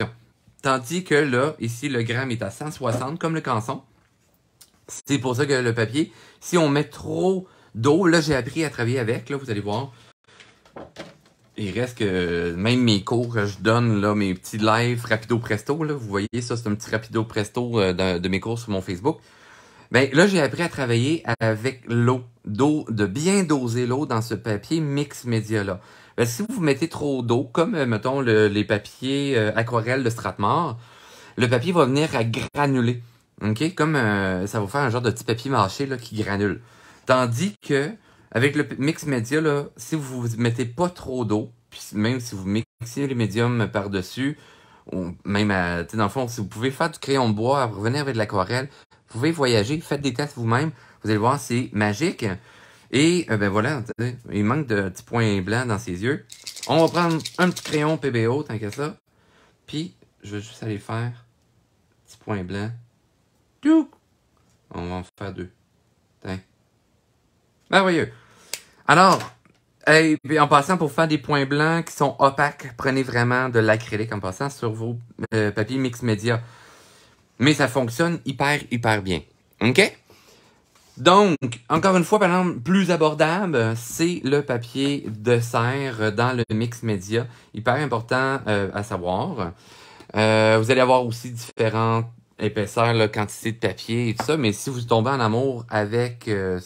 Tandis que là, ici, le gramme est à 160, comme le canson. C'est pour ça que le papier, si on met trop d'eau, là, j'ai appris à travailler avec, là, vous allez voir. Il reste que même mes cours je donne, là, mes petits lives rapido presto, là, vous voyez, ça, c'est un petit rapido presto euh, de, mes cours sur mon Facebook. mais ben, là, j'ai appris à travailler avec l'eau, d'eau, de bien doser l'eau dans ce papier mix média-là. Ben, si vous mettez trop d'eau, comme, euh, mettons, les papiers euh, aquarelles de Stratmore, le papier va venir à granuler. OK? Comme euh, ça va faire un genre de petit papier mâché qui granule. Tandis que, avec le mix média, si vous mettez pas trop d'eau, puis même si vous mixez les médiums par-dessus, ou même à, dans le fond, si vous pouvez faire du crayon de bois, revenir avec de l'aquarelle, vous pouvez voyager, faites des tests vous-même, vous allez voir, c'est magique. Et euh, ben voilà, il manque de petits points blancs dans ses yeux. On va prendre un petit crayon PBO, tant que ça. Puis, je vais juste aller faire petit point blanc. Tout. On va en faire deux. Tiens. Merveilleux. Alors, en passant, pour faire des points blancs qui sont opaques, prenez vraiment de l'acrylique en passant sur vos euh, papiers mix média. Mais ça fonctionne hyper, hyper bien. OK? Donc, encore une fois, par exemple, plus abordable, c'est le papier de serre dans le mix média. Hyper important euh, à savoir. Euh, vous allez avoir aussi différentes épaisseurs, là, quantité de papier et tout ça, mais si vous tombez en amour avec euh,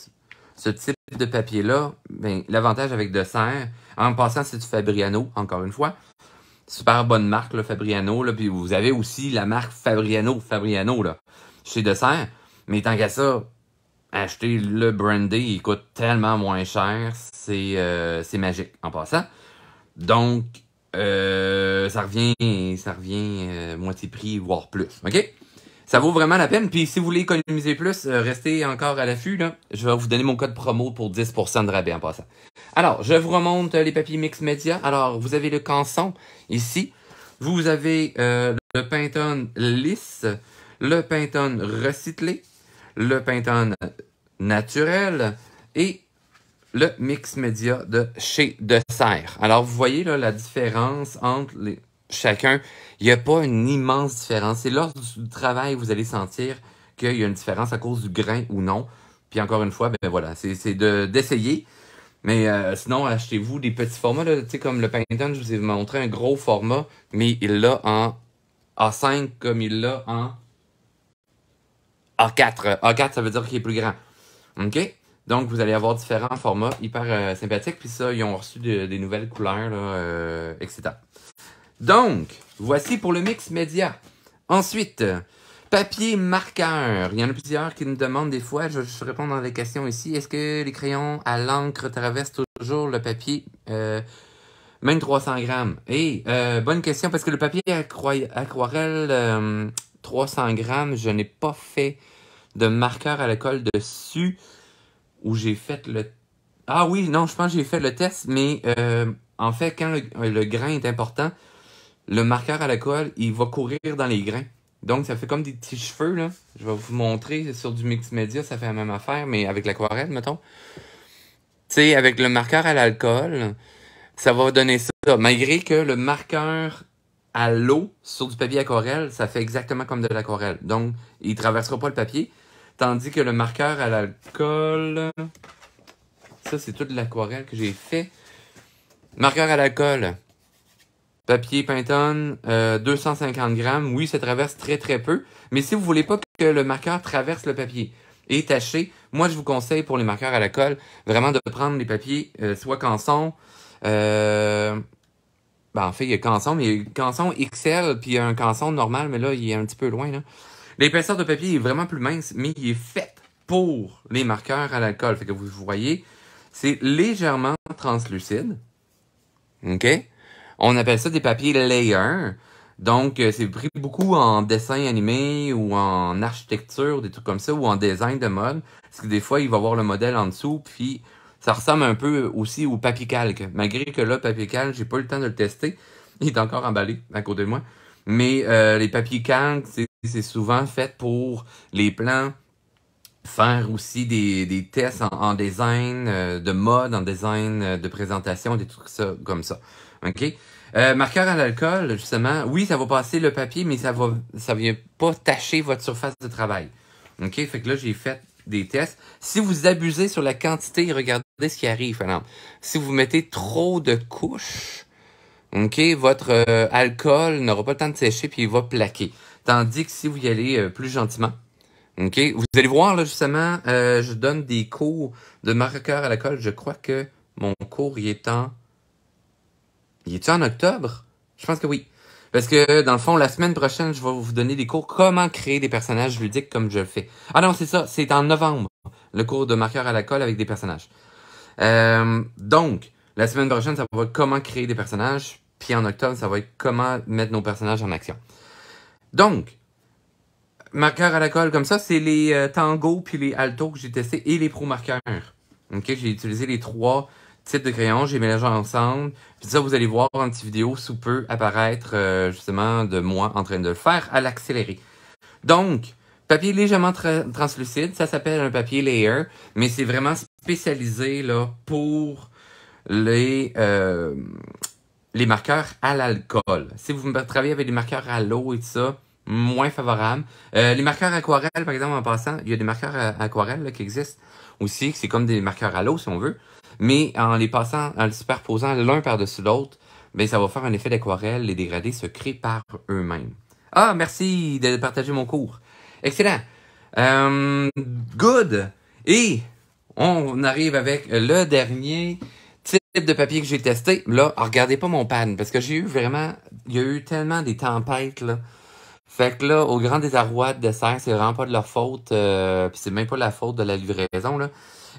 ce type de papier-là, ben, l'avantage avec de serre, en passant, c'est du Fabriano, encore une fois. Super bonne marque, le Fabriano. Là, puis vous avez aussi la marque Fabriano, Fabriano, là, chez De Serre. Mais tant qu'à ça, acheter le Brandy, il coûte tellement moins cher, c'est euh, magique en passant. Donc, euh, ça revient, ça revient euh, moitié prix, voire plus. OK? Ça vaut vraiment la peine. Puis si vous voulez économiser plus, restez encore à l'affût. Je vais vous donner mon code promo pour 10% de rabais en passant. Alors, je vous remonte les papiers mix média. Alors, vous avez le canson ici. Vous avez le pinton lisse, le Pintone recyclé, le printemps naturel et le mix média de chez De Serre. Alors, vous voyez là, la différence entre chacun. Il n'y a pas une immense différence. C'est lors du travail vous allez sentir qu'il y a une différence à cause du grain ou non. Puis encore une fois, ben voilà, c'est d'essayer. mais euh, sinon, achetez-vous des petits formats. sais comme le Painton, je vous ai montré un gros format, mais il l'a en A5 comme il l'a en a4. A4, ça veut dire qu'il est plus grand. OK? Donc, vous allez avoir différents formats hyper euh, sympathiques. Puis ça, ils ont reçu des nouvelles couleurs, là, euh, etc. Donc, voici pour le mix média. Ensuite, papier marqueur. Il y en a plusieurs qui nous demandent des fois, je, vais répondre dans les questions ici, est-ce que les crayons à l'encre traversent toujours le papier, euh, même 300 grammes? Et bonne question, parce que le papier aquarelle 300 grammes. Je n'ai pas fait de marqueur à l'alcool dessus où j'ai fait le... Ah oui, non, je pense que j'ai fait le test, mais euh, en fait, quand euh, le, grain est important, le marqueur à l'alcool, il va courir dans les grains. Donc, ça fait comme des petits cheveux, là. Je vais vous montrer sur du mix média, ça fait la même affaire, mais avec l'aquarelle, mettons. Tu sais, avec le marqueur à l'alcool, ça va donner ça. Malgré que le marqueur à l'eau sur du papier aquarelle, ça fait exactement comme de l'aquarelle. Donc, il ne traversera pas le papier. Tandis que le marqueur à l'alcool, ça c'est toute l'aquarelle que j'ai fait. Marqueur à l'alcool, papier Pintone, 250 euh, grammes. Oui, ça traverse très très peu. Mais si vous voulez pas que le marqueur traverse le papier et taché, moi je vous conseille pour les marqueurs à l'alcool vraiment de prendre les papiers euh, soit canson, euh, ben, en fait, il y a canson, mais il y canson XL, puis un canson normal, mais là, il est un petit peu loin. là. L'épaisseur de papier est vraiment plus mince, mais il est fait pour les marqueurs à l'alcool. Fait que vous voyez, c'est légèrement translucide. OK? On appelle ça des papiers layer. Donc, euh, c'est pris beaucoup en dessin animé ou en architecture, des trucs comme ça, ou en design de mode. Parce que des fois, il va voir le modèle en dessous, puis ça ressemble un peu aussi au papier calque. Malgré que là, papier calque, j'ai pas eu le temps de le tester. Il est encore emballé à côté de moi. Mais euh, les papiers calques, c'est souvent fait pour les plans faire aussi des, tests en, design euh, de mode, en design euh, de présentation, des trucs comme ça. OK? marqueur à l'alcool, justement, oui, ça va passer le papier, mais ça va ça vient pas tacher votre surface de travail. OK? Fait que là, j'ai fait des tests. Si vous abusez sur la quantité, regardez ce qui arrive. si vous mettez trop de couches, ok, votre euh, alcool n'aura pas le temps de sécher puis il va plaquer. Tandis que si vous y allez euh, plus gentiment, ok, vous allez voir là justement, euh, je donne des cours de marqueur à l'alcool. Je crois que mon cours y est en, il est en octobre. Je pense que oui. Parce que, dans le fond, la semaine prochaine, je vais vous donner des cours comment créer des personnages ludiques comme je le fais. Ah non, c'est ça, c'est en novembre, le cours de marqueur à la colle avec des personnages. Euh, donc, la semaine prochaine, ça va être comment créer des personnages, puis en octobre, ça va être comment mettre nos personnages en action. Donc, marqueur à la colle comme ça, c'est les euh, tangos puis les altos que j'ai testés et les pro marqueurs. Ok, j'ai utilisé les trois type de crayons, j'ai mélangé ensemble. Puis ça, vous allez voir une petite vidéo sous peu apparaître euh, justement de moi en train de le faire à l'accéléré. Donc, papier légèrement translucide, ça s'appelle un papier layer, mais c'est vraiment spécialisé là pour les euh, les marqueurs à l'alcool. Si vous travaillez avec des marqueurs à l'eau et tout ça, moins favorable. Euh, les marqueurs aquarelles, par exemple, en passant, il y a des marqueurs aquarelles qui existent aussi, c'est comme des marqueurs à l'eau, si on veut. Mais en les passant, en les superposant l'un par-dessus l'autre, ben ça va faire un effet d'aquarelle. Les dégradés se créent par eux-mêmes. Ah, merci de partager mon cours. Excellent. Euh, good. Et on arrive avec le dernier type de papier que j'ai testé. Là, regardez pas mon panne, parce que j'ai eu vraiment... Il y a eu tellement des tempêtes, là. Fait que là, au grand désarroi de dessert, c'est vraiment pas de leur faute, euh, puis c'est même pas la faute de la livraison, là.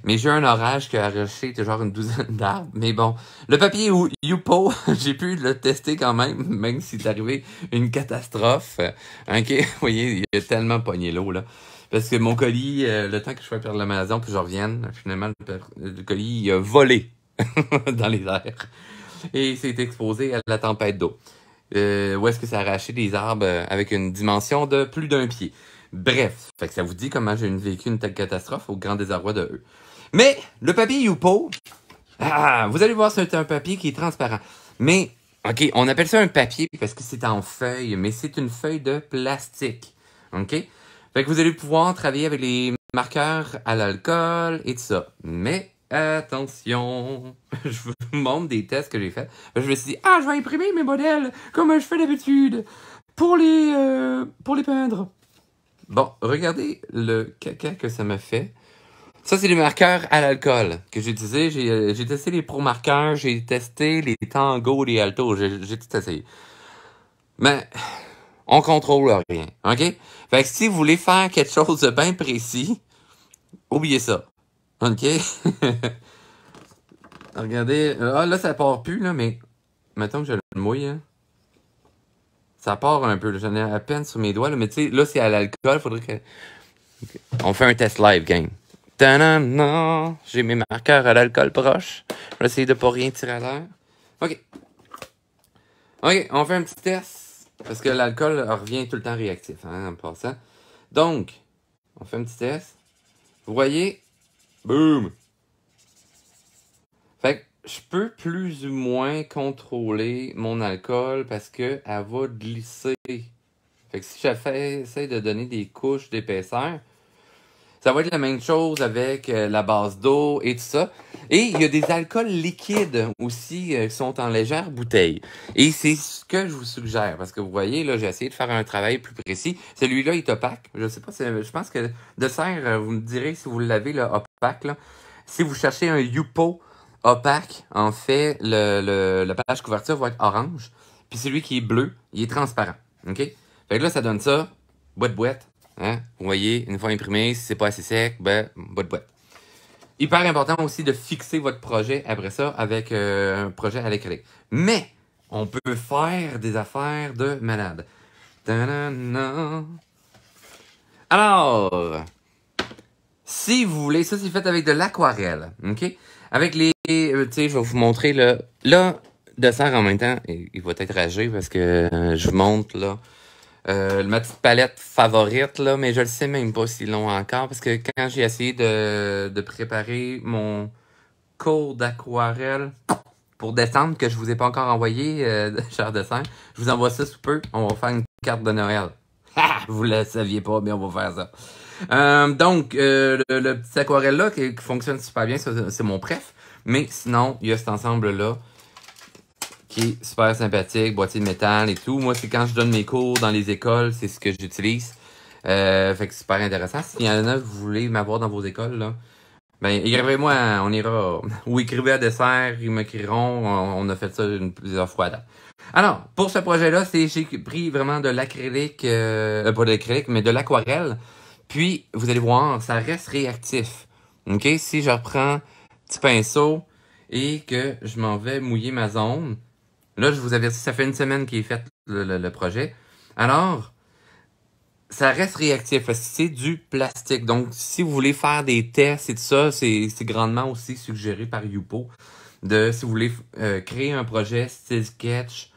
Mais j'ai un orage qui a arraché genre une douzaine d'arbres. Mais bon, le papier ou Youpo, j'ai pu le tester quand même, même s'il est arrivé une catastrophe. OK, vous voyez, il a tellement pogné l'eau, là. Parce que mon colis, euh, le temps que je fais perdre maison, puis je revienne, finalement, le, colis a volé dans les airs. Et il s'est exposé à la tempête d'eau. Euh, où est-ce que ça a arraché des arbres euh, avec une dimension de plus d'un pied. Bref, fait ça vous dit comment j'ai vécu une telle catastrophe au grand désarroi de eux. Mais le papier Youpo, ah, vous allez voir, c'est un papier qui est transparent. Mais, OK, on appelle ça un papier parce que c'est en feuille, mais c'est une feuille de plastique. OK? Fait que vous allez pouvoir travailler avec les marqueurs à l'alcool et tout ça. Mais attention, je vous montre des tests que j'ai faits. Je me suis dit, ah, je vais imprimer mes modèles comme je fais d'habitude pour les, euh, pour les peindre. Bon, regardez le caca que ça m'a fait. Ça, c'est les marqueurs à l'alcool que j'ai utilisé. Euh, j'ai testé les pro-marqueurs, j'ai testé les tangos, les altos, j'ai tout essayé. Mais on contrôle rien, OK? Fait que si vous voulez faire quelque chose de bien précis, oubliez ça, OK? Regardez, euh, ah, là, ça part plus, là, mais mettons que je le mouille, hein. Ça part un peu, j'en ai à peine sur mes doigts, mais tu sais, là, c'est à l'alcool, faudrait que... On fait un test live, gang. J'ai mes marqueurs à l'alcool proche. Je vais essayer de ne pas rien tirer à l'air. OK. OK, on fait un petit test. Parce que l'alcool revient tout le temps réactif, hein, en passant. Donc, on fait un petit test. Vous voyez? Boum! Fait que je peux plus ou moins contrôler mon alcool parce que elle va glisser. Fait que si j'essaie de donner des couches d'épaisseur, ça va être la même chose avec euh, la base d'eau et tout ça. Et il y a des alcools liquides aussi euh, qui sont en légère bouteille. Et c'est ce que je vous suggère. Parce que vous voyez, là, j'ai essayé de faire un travail plus précis. Celui-là est opaque. Je sais pas, euh, je pense que de serre, vous me direz si vous l'avez, le opaque. Là. Si vous cherchez un Yupo opaque, en fait, le, le, la page couverture va être orange. Puis celui qui est bleu, il est transparent. OK? Fait là, ça donne ça, boîte-boîte, Hein? Vous voyez, une fois imprimé, si c'est pas assez sec, ben, boîte boîte. Hyper important aussi de fixer votre projet après ça avec euh, un projet à l'écrit. Mais on peut faire des affaires de malade. Alors, si vous voulez, ça c'est fait avec de l'aquarelle, ok? Avec les, euh, tu sais, je vais vous montrer là, là, de serre en même temps, il va être rager parce que euh, je monte montre là euh, ma petite palette favorite, là, mais je le sais même pas si long encore, parce que quand j'ai essayé de, de, préparer mon cours d'aquarelle pour décembre, que je vous ai pas encore envoyé, euh, cher dessin, je vous envoie ça sous peu. On va faire une carte de Noël. vous le saviez pas, mais on va faire ça. Euh, donc, euh, le, petit aquarelle-là qui, fonctionne super bien, c'est mon préf. Mais sinon, il y a cet ensemble-là super sympathique, boîtier de métal et tout. Moi, c'est quand je donne mes cours dans les écoles, c'est ce que j'utilise. Euh, fait que c'est super intéressant. S'il y en a vous voulez m'avoir dans vos écoles, là, ben, écrivez-moi, on ira. Ou écrivez à dessert, ils m'écriront. On, a fait ça plusieurs fois là. Alors, pour ce projet-là, c'est j'ai pris vraiment de l'acrylique, euh, pas de l'acrylique, mais de l'aquarelle. Puis, vous allez voir, ça reste réactif. OK? Si je reprends petit pinceau et que je m'en vais mouiller ma zone, Là, je vous avertis, ça fait une semaine qu'il est fait le, projet. Alors, ça reste réactif. C'est du plastique. Donc, si vous voulez faire des tests et tout ça, c'est grandement aussi suggéré par Youpo. De, si vous voulez euh, créer un projet style sketch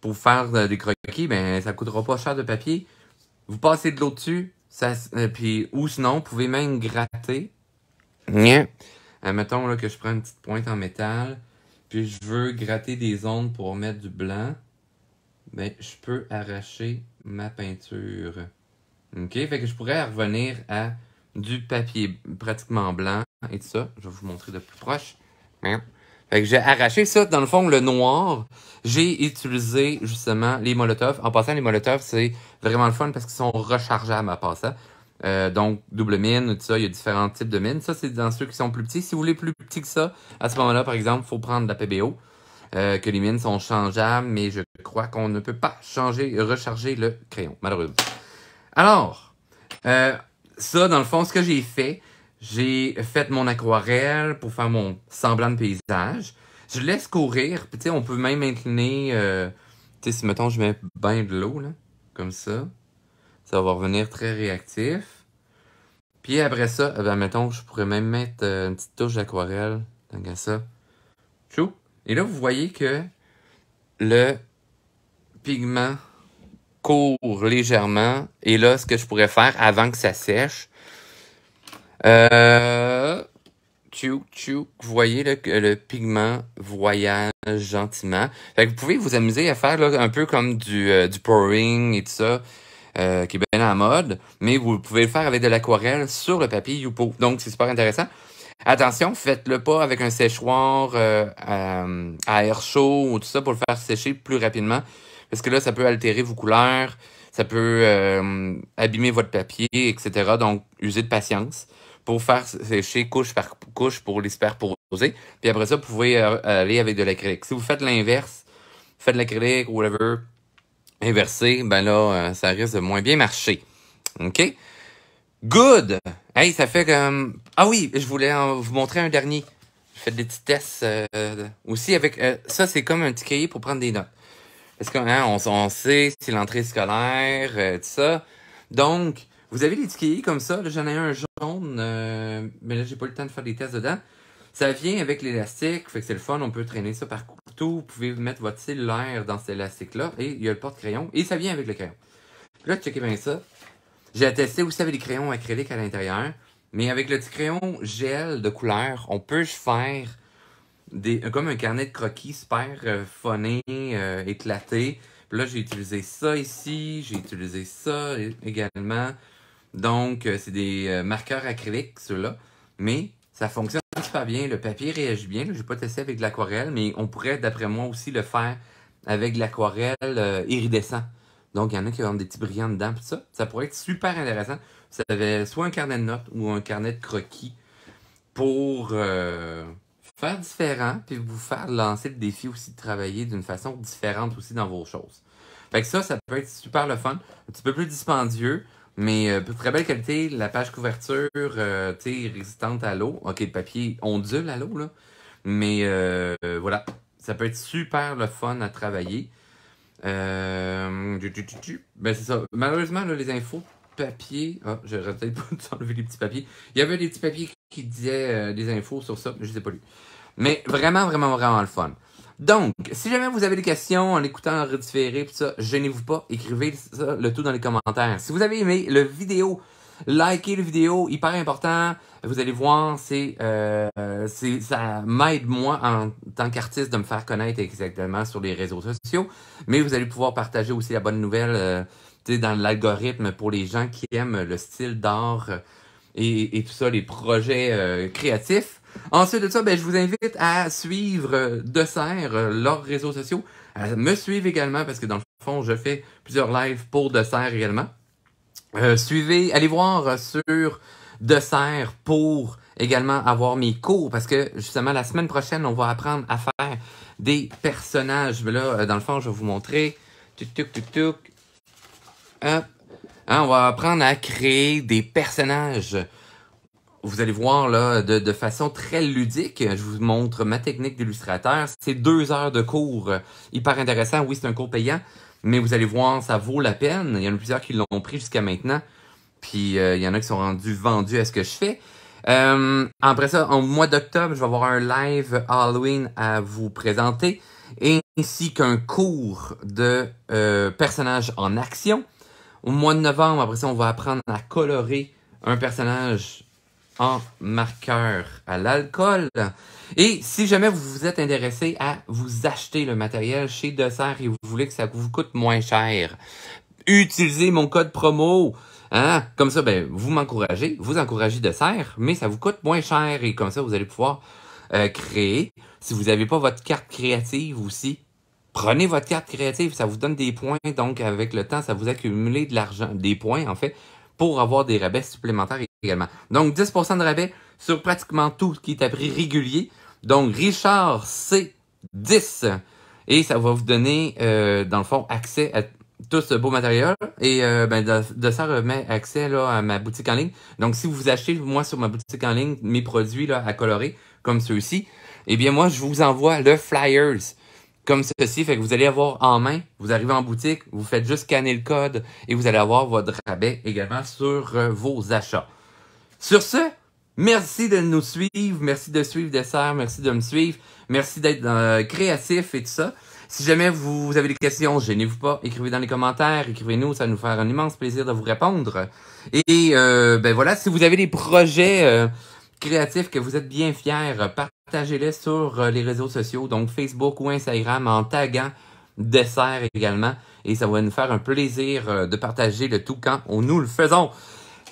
pour faire euh, des croquis, ben ça coûtera pas cher de papier. Vous passez de l'eau dessus, euh, ou sinon, vous pouvez même gratter. Hein? mettons là, que je prends une petite pointe en métal puis je veux gratter des ondes pour mettre du blanc, ben, je peux arracher ma peinture. OK? Fait que je pourrais revenir à du papier pratiquement blanc et tout ça. Je vais vous montrer de plus proche. Hein? Fait que j'ai arraché ça. Dans le fond, le noir, j'ai utilisé justement les molotovs. En passant, les molotovs, c'est vraiment le fun parce qu'ils sont rechargeables à part euh, donc, double mine, tout ça, il y a différents types de mines. Ça, c'est dans ceux qui sont plus petits. Si vous voulez plus petit que ça, à ce moment-là, par exemple, il faut prendre la PBO, euh, que les mines sont changeables, mais je crois qu'on ne peut pas changer, recharger le crayon, malheureusement. Alors, euh, ça, dans le fond, ce que j'ai fait, j'ai fait mon aquarelle pour faire mon semblant de paysage. Je laisse courir, puis tu sais, on peut même incliner, tu sais, si mettons, je mets bien de l'eau, là, comme ça. Ça va revenir très réactif. Puis après ça, eh ben, mettons, je pourrais même mettre euh, une petite touche d'aquarelle. ça. Et là, vous voyez que le pigment court légèrement. Et là, ce que je pourrais faire avant que ça sèche, euh, vous voyez que le pigment voyage gentiment. vous pouvez vous amuser à faire un peu comme du, euh, du pouring et tout ça. Euh, qui est bien en mode, mais vous pouvez le faire avec de l'aquarelle sur le papier Youpo. Donc, c'est super intéressant. Attention, faites-le pas avec un séchoir euh, euh à, air chaud ou tout ça pour le faire sécher plus rapidement, parce que là, ça peut altérer vos couleurs, ça peut euh, abîmer votre papier, etc. Donc, usez de patience pour faire sécher couche par couche pour l'hyperposer. Puis après ça, vous pouvez euh, aller avec de l'acrylique. Si vous faites l'inverse, faites de l'acrylique ou whatever, inversé, ben là, euh, ça risque de moins bien marcher. OK? Good! Hey, ça fait comme. Ah oui, je voulais vous montrer un dernier. Je fais des petits tests euh, aussi avec. Euh, ça, c'est comme un petit cahier pour prendre des notes. Parce qu'on hein, sait on, sait, c'est l'entrée scolaire, tout ça. Donc, vous avez des petits comme ça. J'en ai un jaune, mais là, j'ai pas le temps de faire des tests dedans. Ça vient avec l'élastique, fait que c'est le fun, on peut traîner ça par vous pouvez mettre votre cellulaire dans cet élastique-là et il y a le porte-crayon et ça vient avec le crayon. là, checkez bien ça. J'ai testé aussi avec des crayons acryliques à l'intérieur, mais avec le petit crayon gel de couleur, on peut faire des, comme un carnet de croquis super euh, euh éclaté. là, j'ai utilisé ça ici, j'ai utilisé ça également. Donc, euh, c'est des euh, marqueurs acryliques, ceux-là, mais ça fonctionne super bien, le papier réagit bien. Je n'ai pas testé avec de l'aquarelle, mais on pourrait, d'après moi, aussi le faire avec de l'aquarelle euh, iridescent. Donc, il y en a qui ont des petits brillants dedans, tout ça. Ça pourrait être super intéressant. Ça avait soit un carnet de notes ou un carnet de croquis pour euh, faire différent, puis vous faire lancer le défi aussi de travailler d'une façon différente aussi dans vos choses. Fait que ça, ça peut être super le fun, un petit peu plus dispendieux, mais euh, très belle qualité, la page couverture, euh, tu résistante à l'eau. OK, le papier ondule à l'eau, là. Mais euh, voilà, ça peut être super le fun à travailler. ben c'est ça. Malheureusement, les infos papier. Ah, je vais j'aurais peut-être pas enlever les petits papiers. Il y avait des petits papiers qui disaient des infos sur ça, mais je ne les ai pas lus. Mais vraiment, vraiment, vraiment le fun. Donc, si jamais vous avez des questions en écoutant en redifféré, tout ça, gênez-vous pas, écrivez ça, le tout dans les commentaires. Si vous avez aimé le vidéo, likez la vidéo, hyper important. Vous allez voir, c'est euh, ça m'aide moi en tant qu'artiste de me faire connaître exactement sur les réseaux sociaux. Mais vous allez pouvoir partager aussi la bonne nouvelle euh, dans l'algorithme pour les gens qui aiment le style d'art euh, et, tout ça, les projets euh, créatifs. Ensuite de ça, ben, je vous invite à suivre de serre euh, leurs réseaux sociaux, à me suivre également parce que dans le fond, je fais plusieurs lives pour de serre également. Euh, suivez, allez voir sur de serre pour également avoir mes cours parce que justement la semaine prochaine, on va apprendre à faire des personnages. là, euh, dans le fond, je vais vous montrer. Hein, on va apprendre à créer des personnages vous allez voir là, de, de, façon très ludique, je vous montre ma technique d'illustrateur. C'est deux heures de cours, euh, hyper intéressant. Oui, c'est un cours payant, mais vous allez voir, ça vaut la peine. Il y en a plusieurs qui l'ont pris jusqu'à maintenant, puis euh, il y en a qui sont rendus vendus à ce que je fais. Euh, après ça, en mois d'octobre, je vais avoir un live Halloween à vous présenter, ainsi qu'un cours de personnages en action. Au mois de novembre, après ça, on va apprendre à colorer un personnage en marqueur à l'alcool. Et si jamais vous vous êtes intéressé à vous acheter le matériel chez Dessert et vous voulez que ça vous coûte moins cher, utilisez mon code promo. Hein? Comme ça, ben, vous m'encouragez, vous encouragez Dessert, mais ça vous coûte moins cher et comme ça, vous allez pouvoir euh, créer. Si vous n'avez pas votre carte créative aussi, prenez votre carte créative, ça vous donne des points. Donc, avec le temps, ça vous accumule de l'argent, des points en fait, pour avoir des rabais supplémentaires également. Donc 10% de rabais sur pratiquement tout ce qui est à prix régulier. Donc Richard C10. Et ça va vous donner, euh, dans le fond, accès à tout ce beau matériel. Et euh, ben, de, de, ça remet accès à ma boutique en ligne. Donc si vous achetez, moi, sur ma boutique en ligne, mes produits là, à colorer, comme ceux-ci, eh bien moi, je vous envoie le Flyers comme ceci. Fait que vous allez avoir en main, vous arrivez en boutique, vous faites juste scanner le code et vous allez avoir votre rabais également sur euh, vos achats. Sur ce, merci de nous suivre, merci de suivre Dessert, merci de me suivre, merci d'être euh, créatif et tout ça. Si jamais vous, avez des questions, gênez-vous pas, écrivez dans les commentaires, écrivez-nous, ça nous faire un immense plaisir de vous répondre. Et euh, ben voilà, si vous avez des projets créatifs que vous êtes bien fiers, Partagez-les sur euh, les réseaux sociaux, donc Facebook ou Instagram, en taguant dessert également. Et ça va nous faire un plaisir euh, de partager le tout quand on nous le faisons.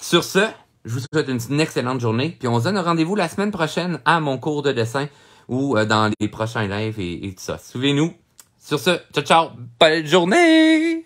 Sur ce, je vous souhaite une excellente journée. Puis on se donne rendez-vous la semaine prochaine à mon cours de dessin ou euh, dans les prochains lives et, et tout ça. Souvenez-nous. Sur ce, ciao ciao, belle journée!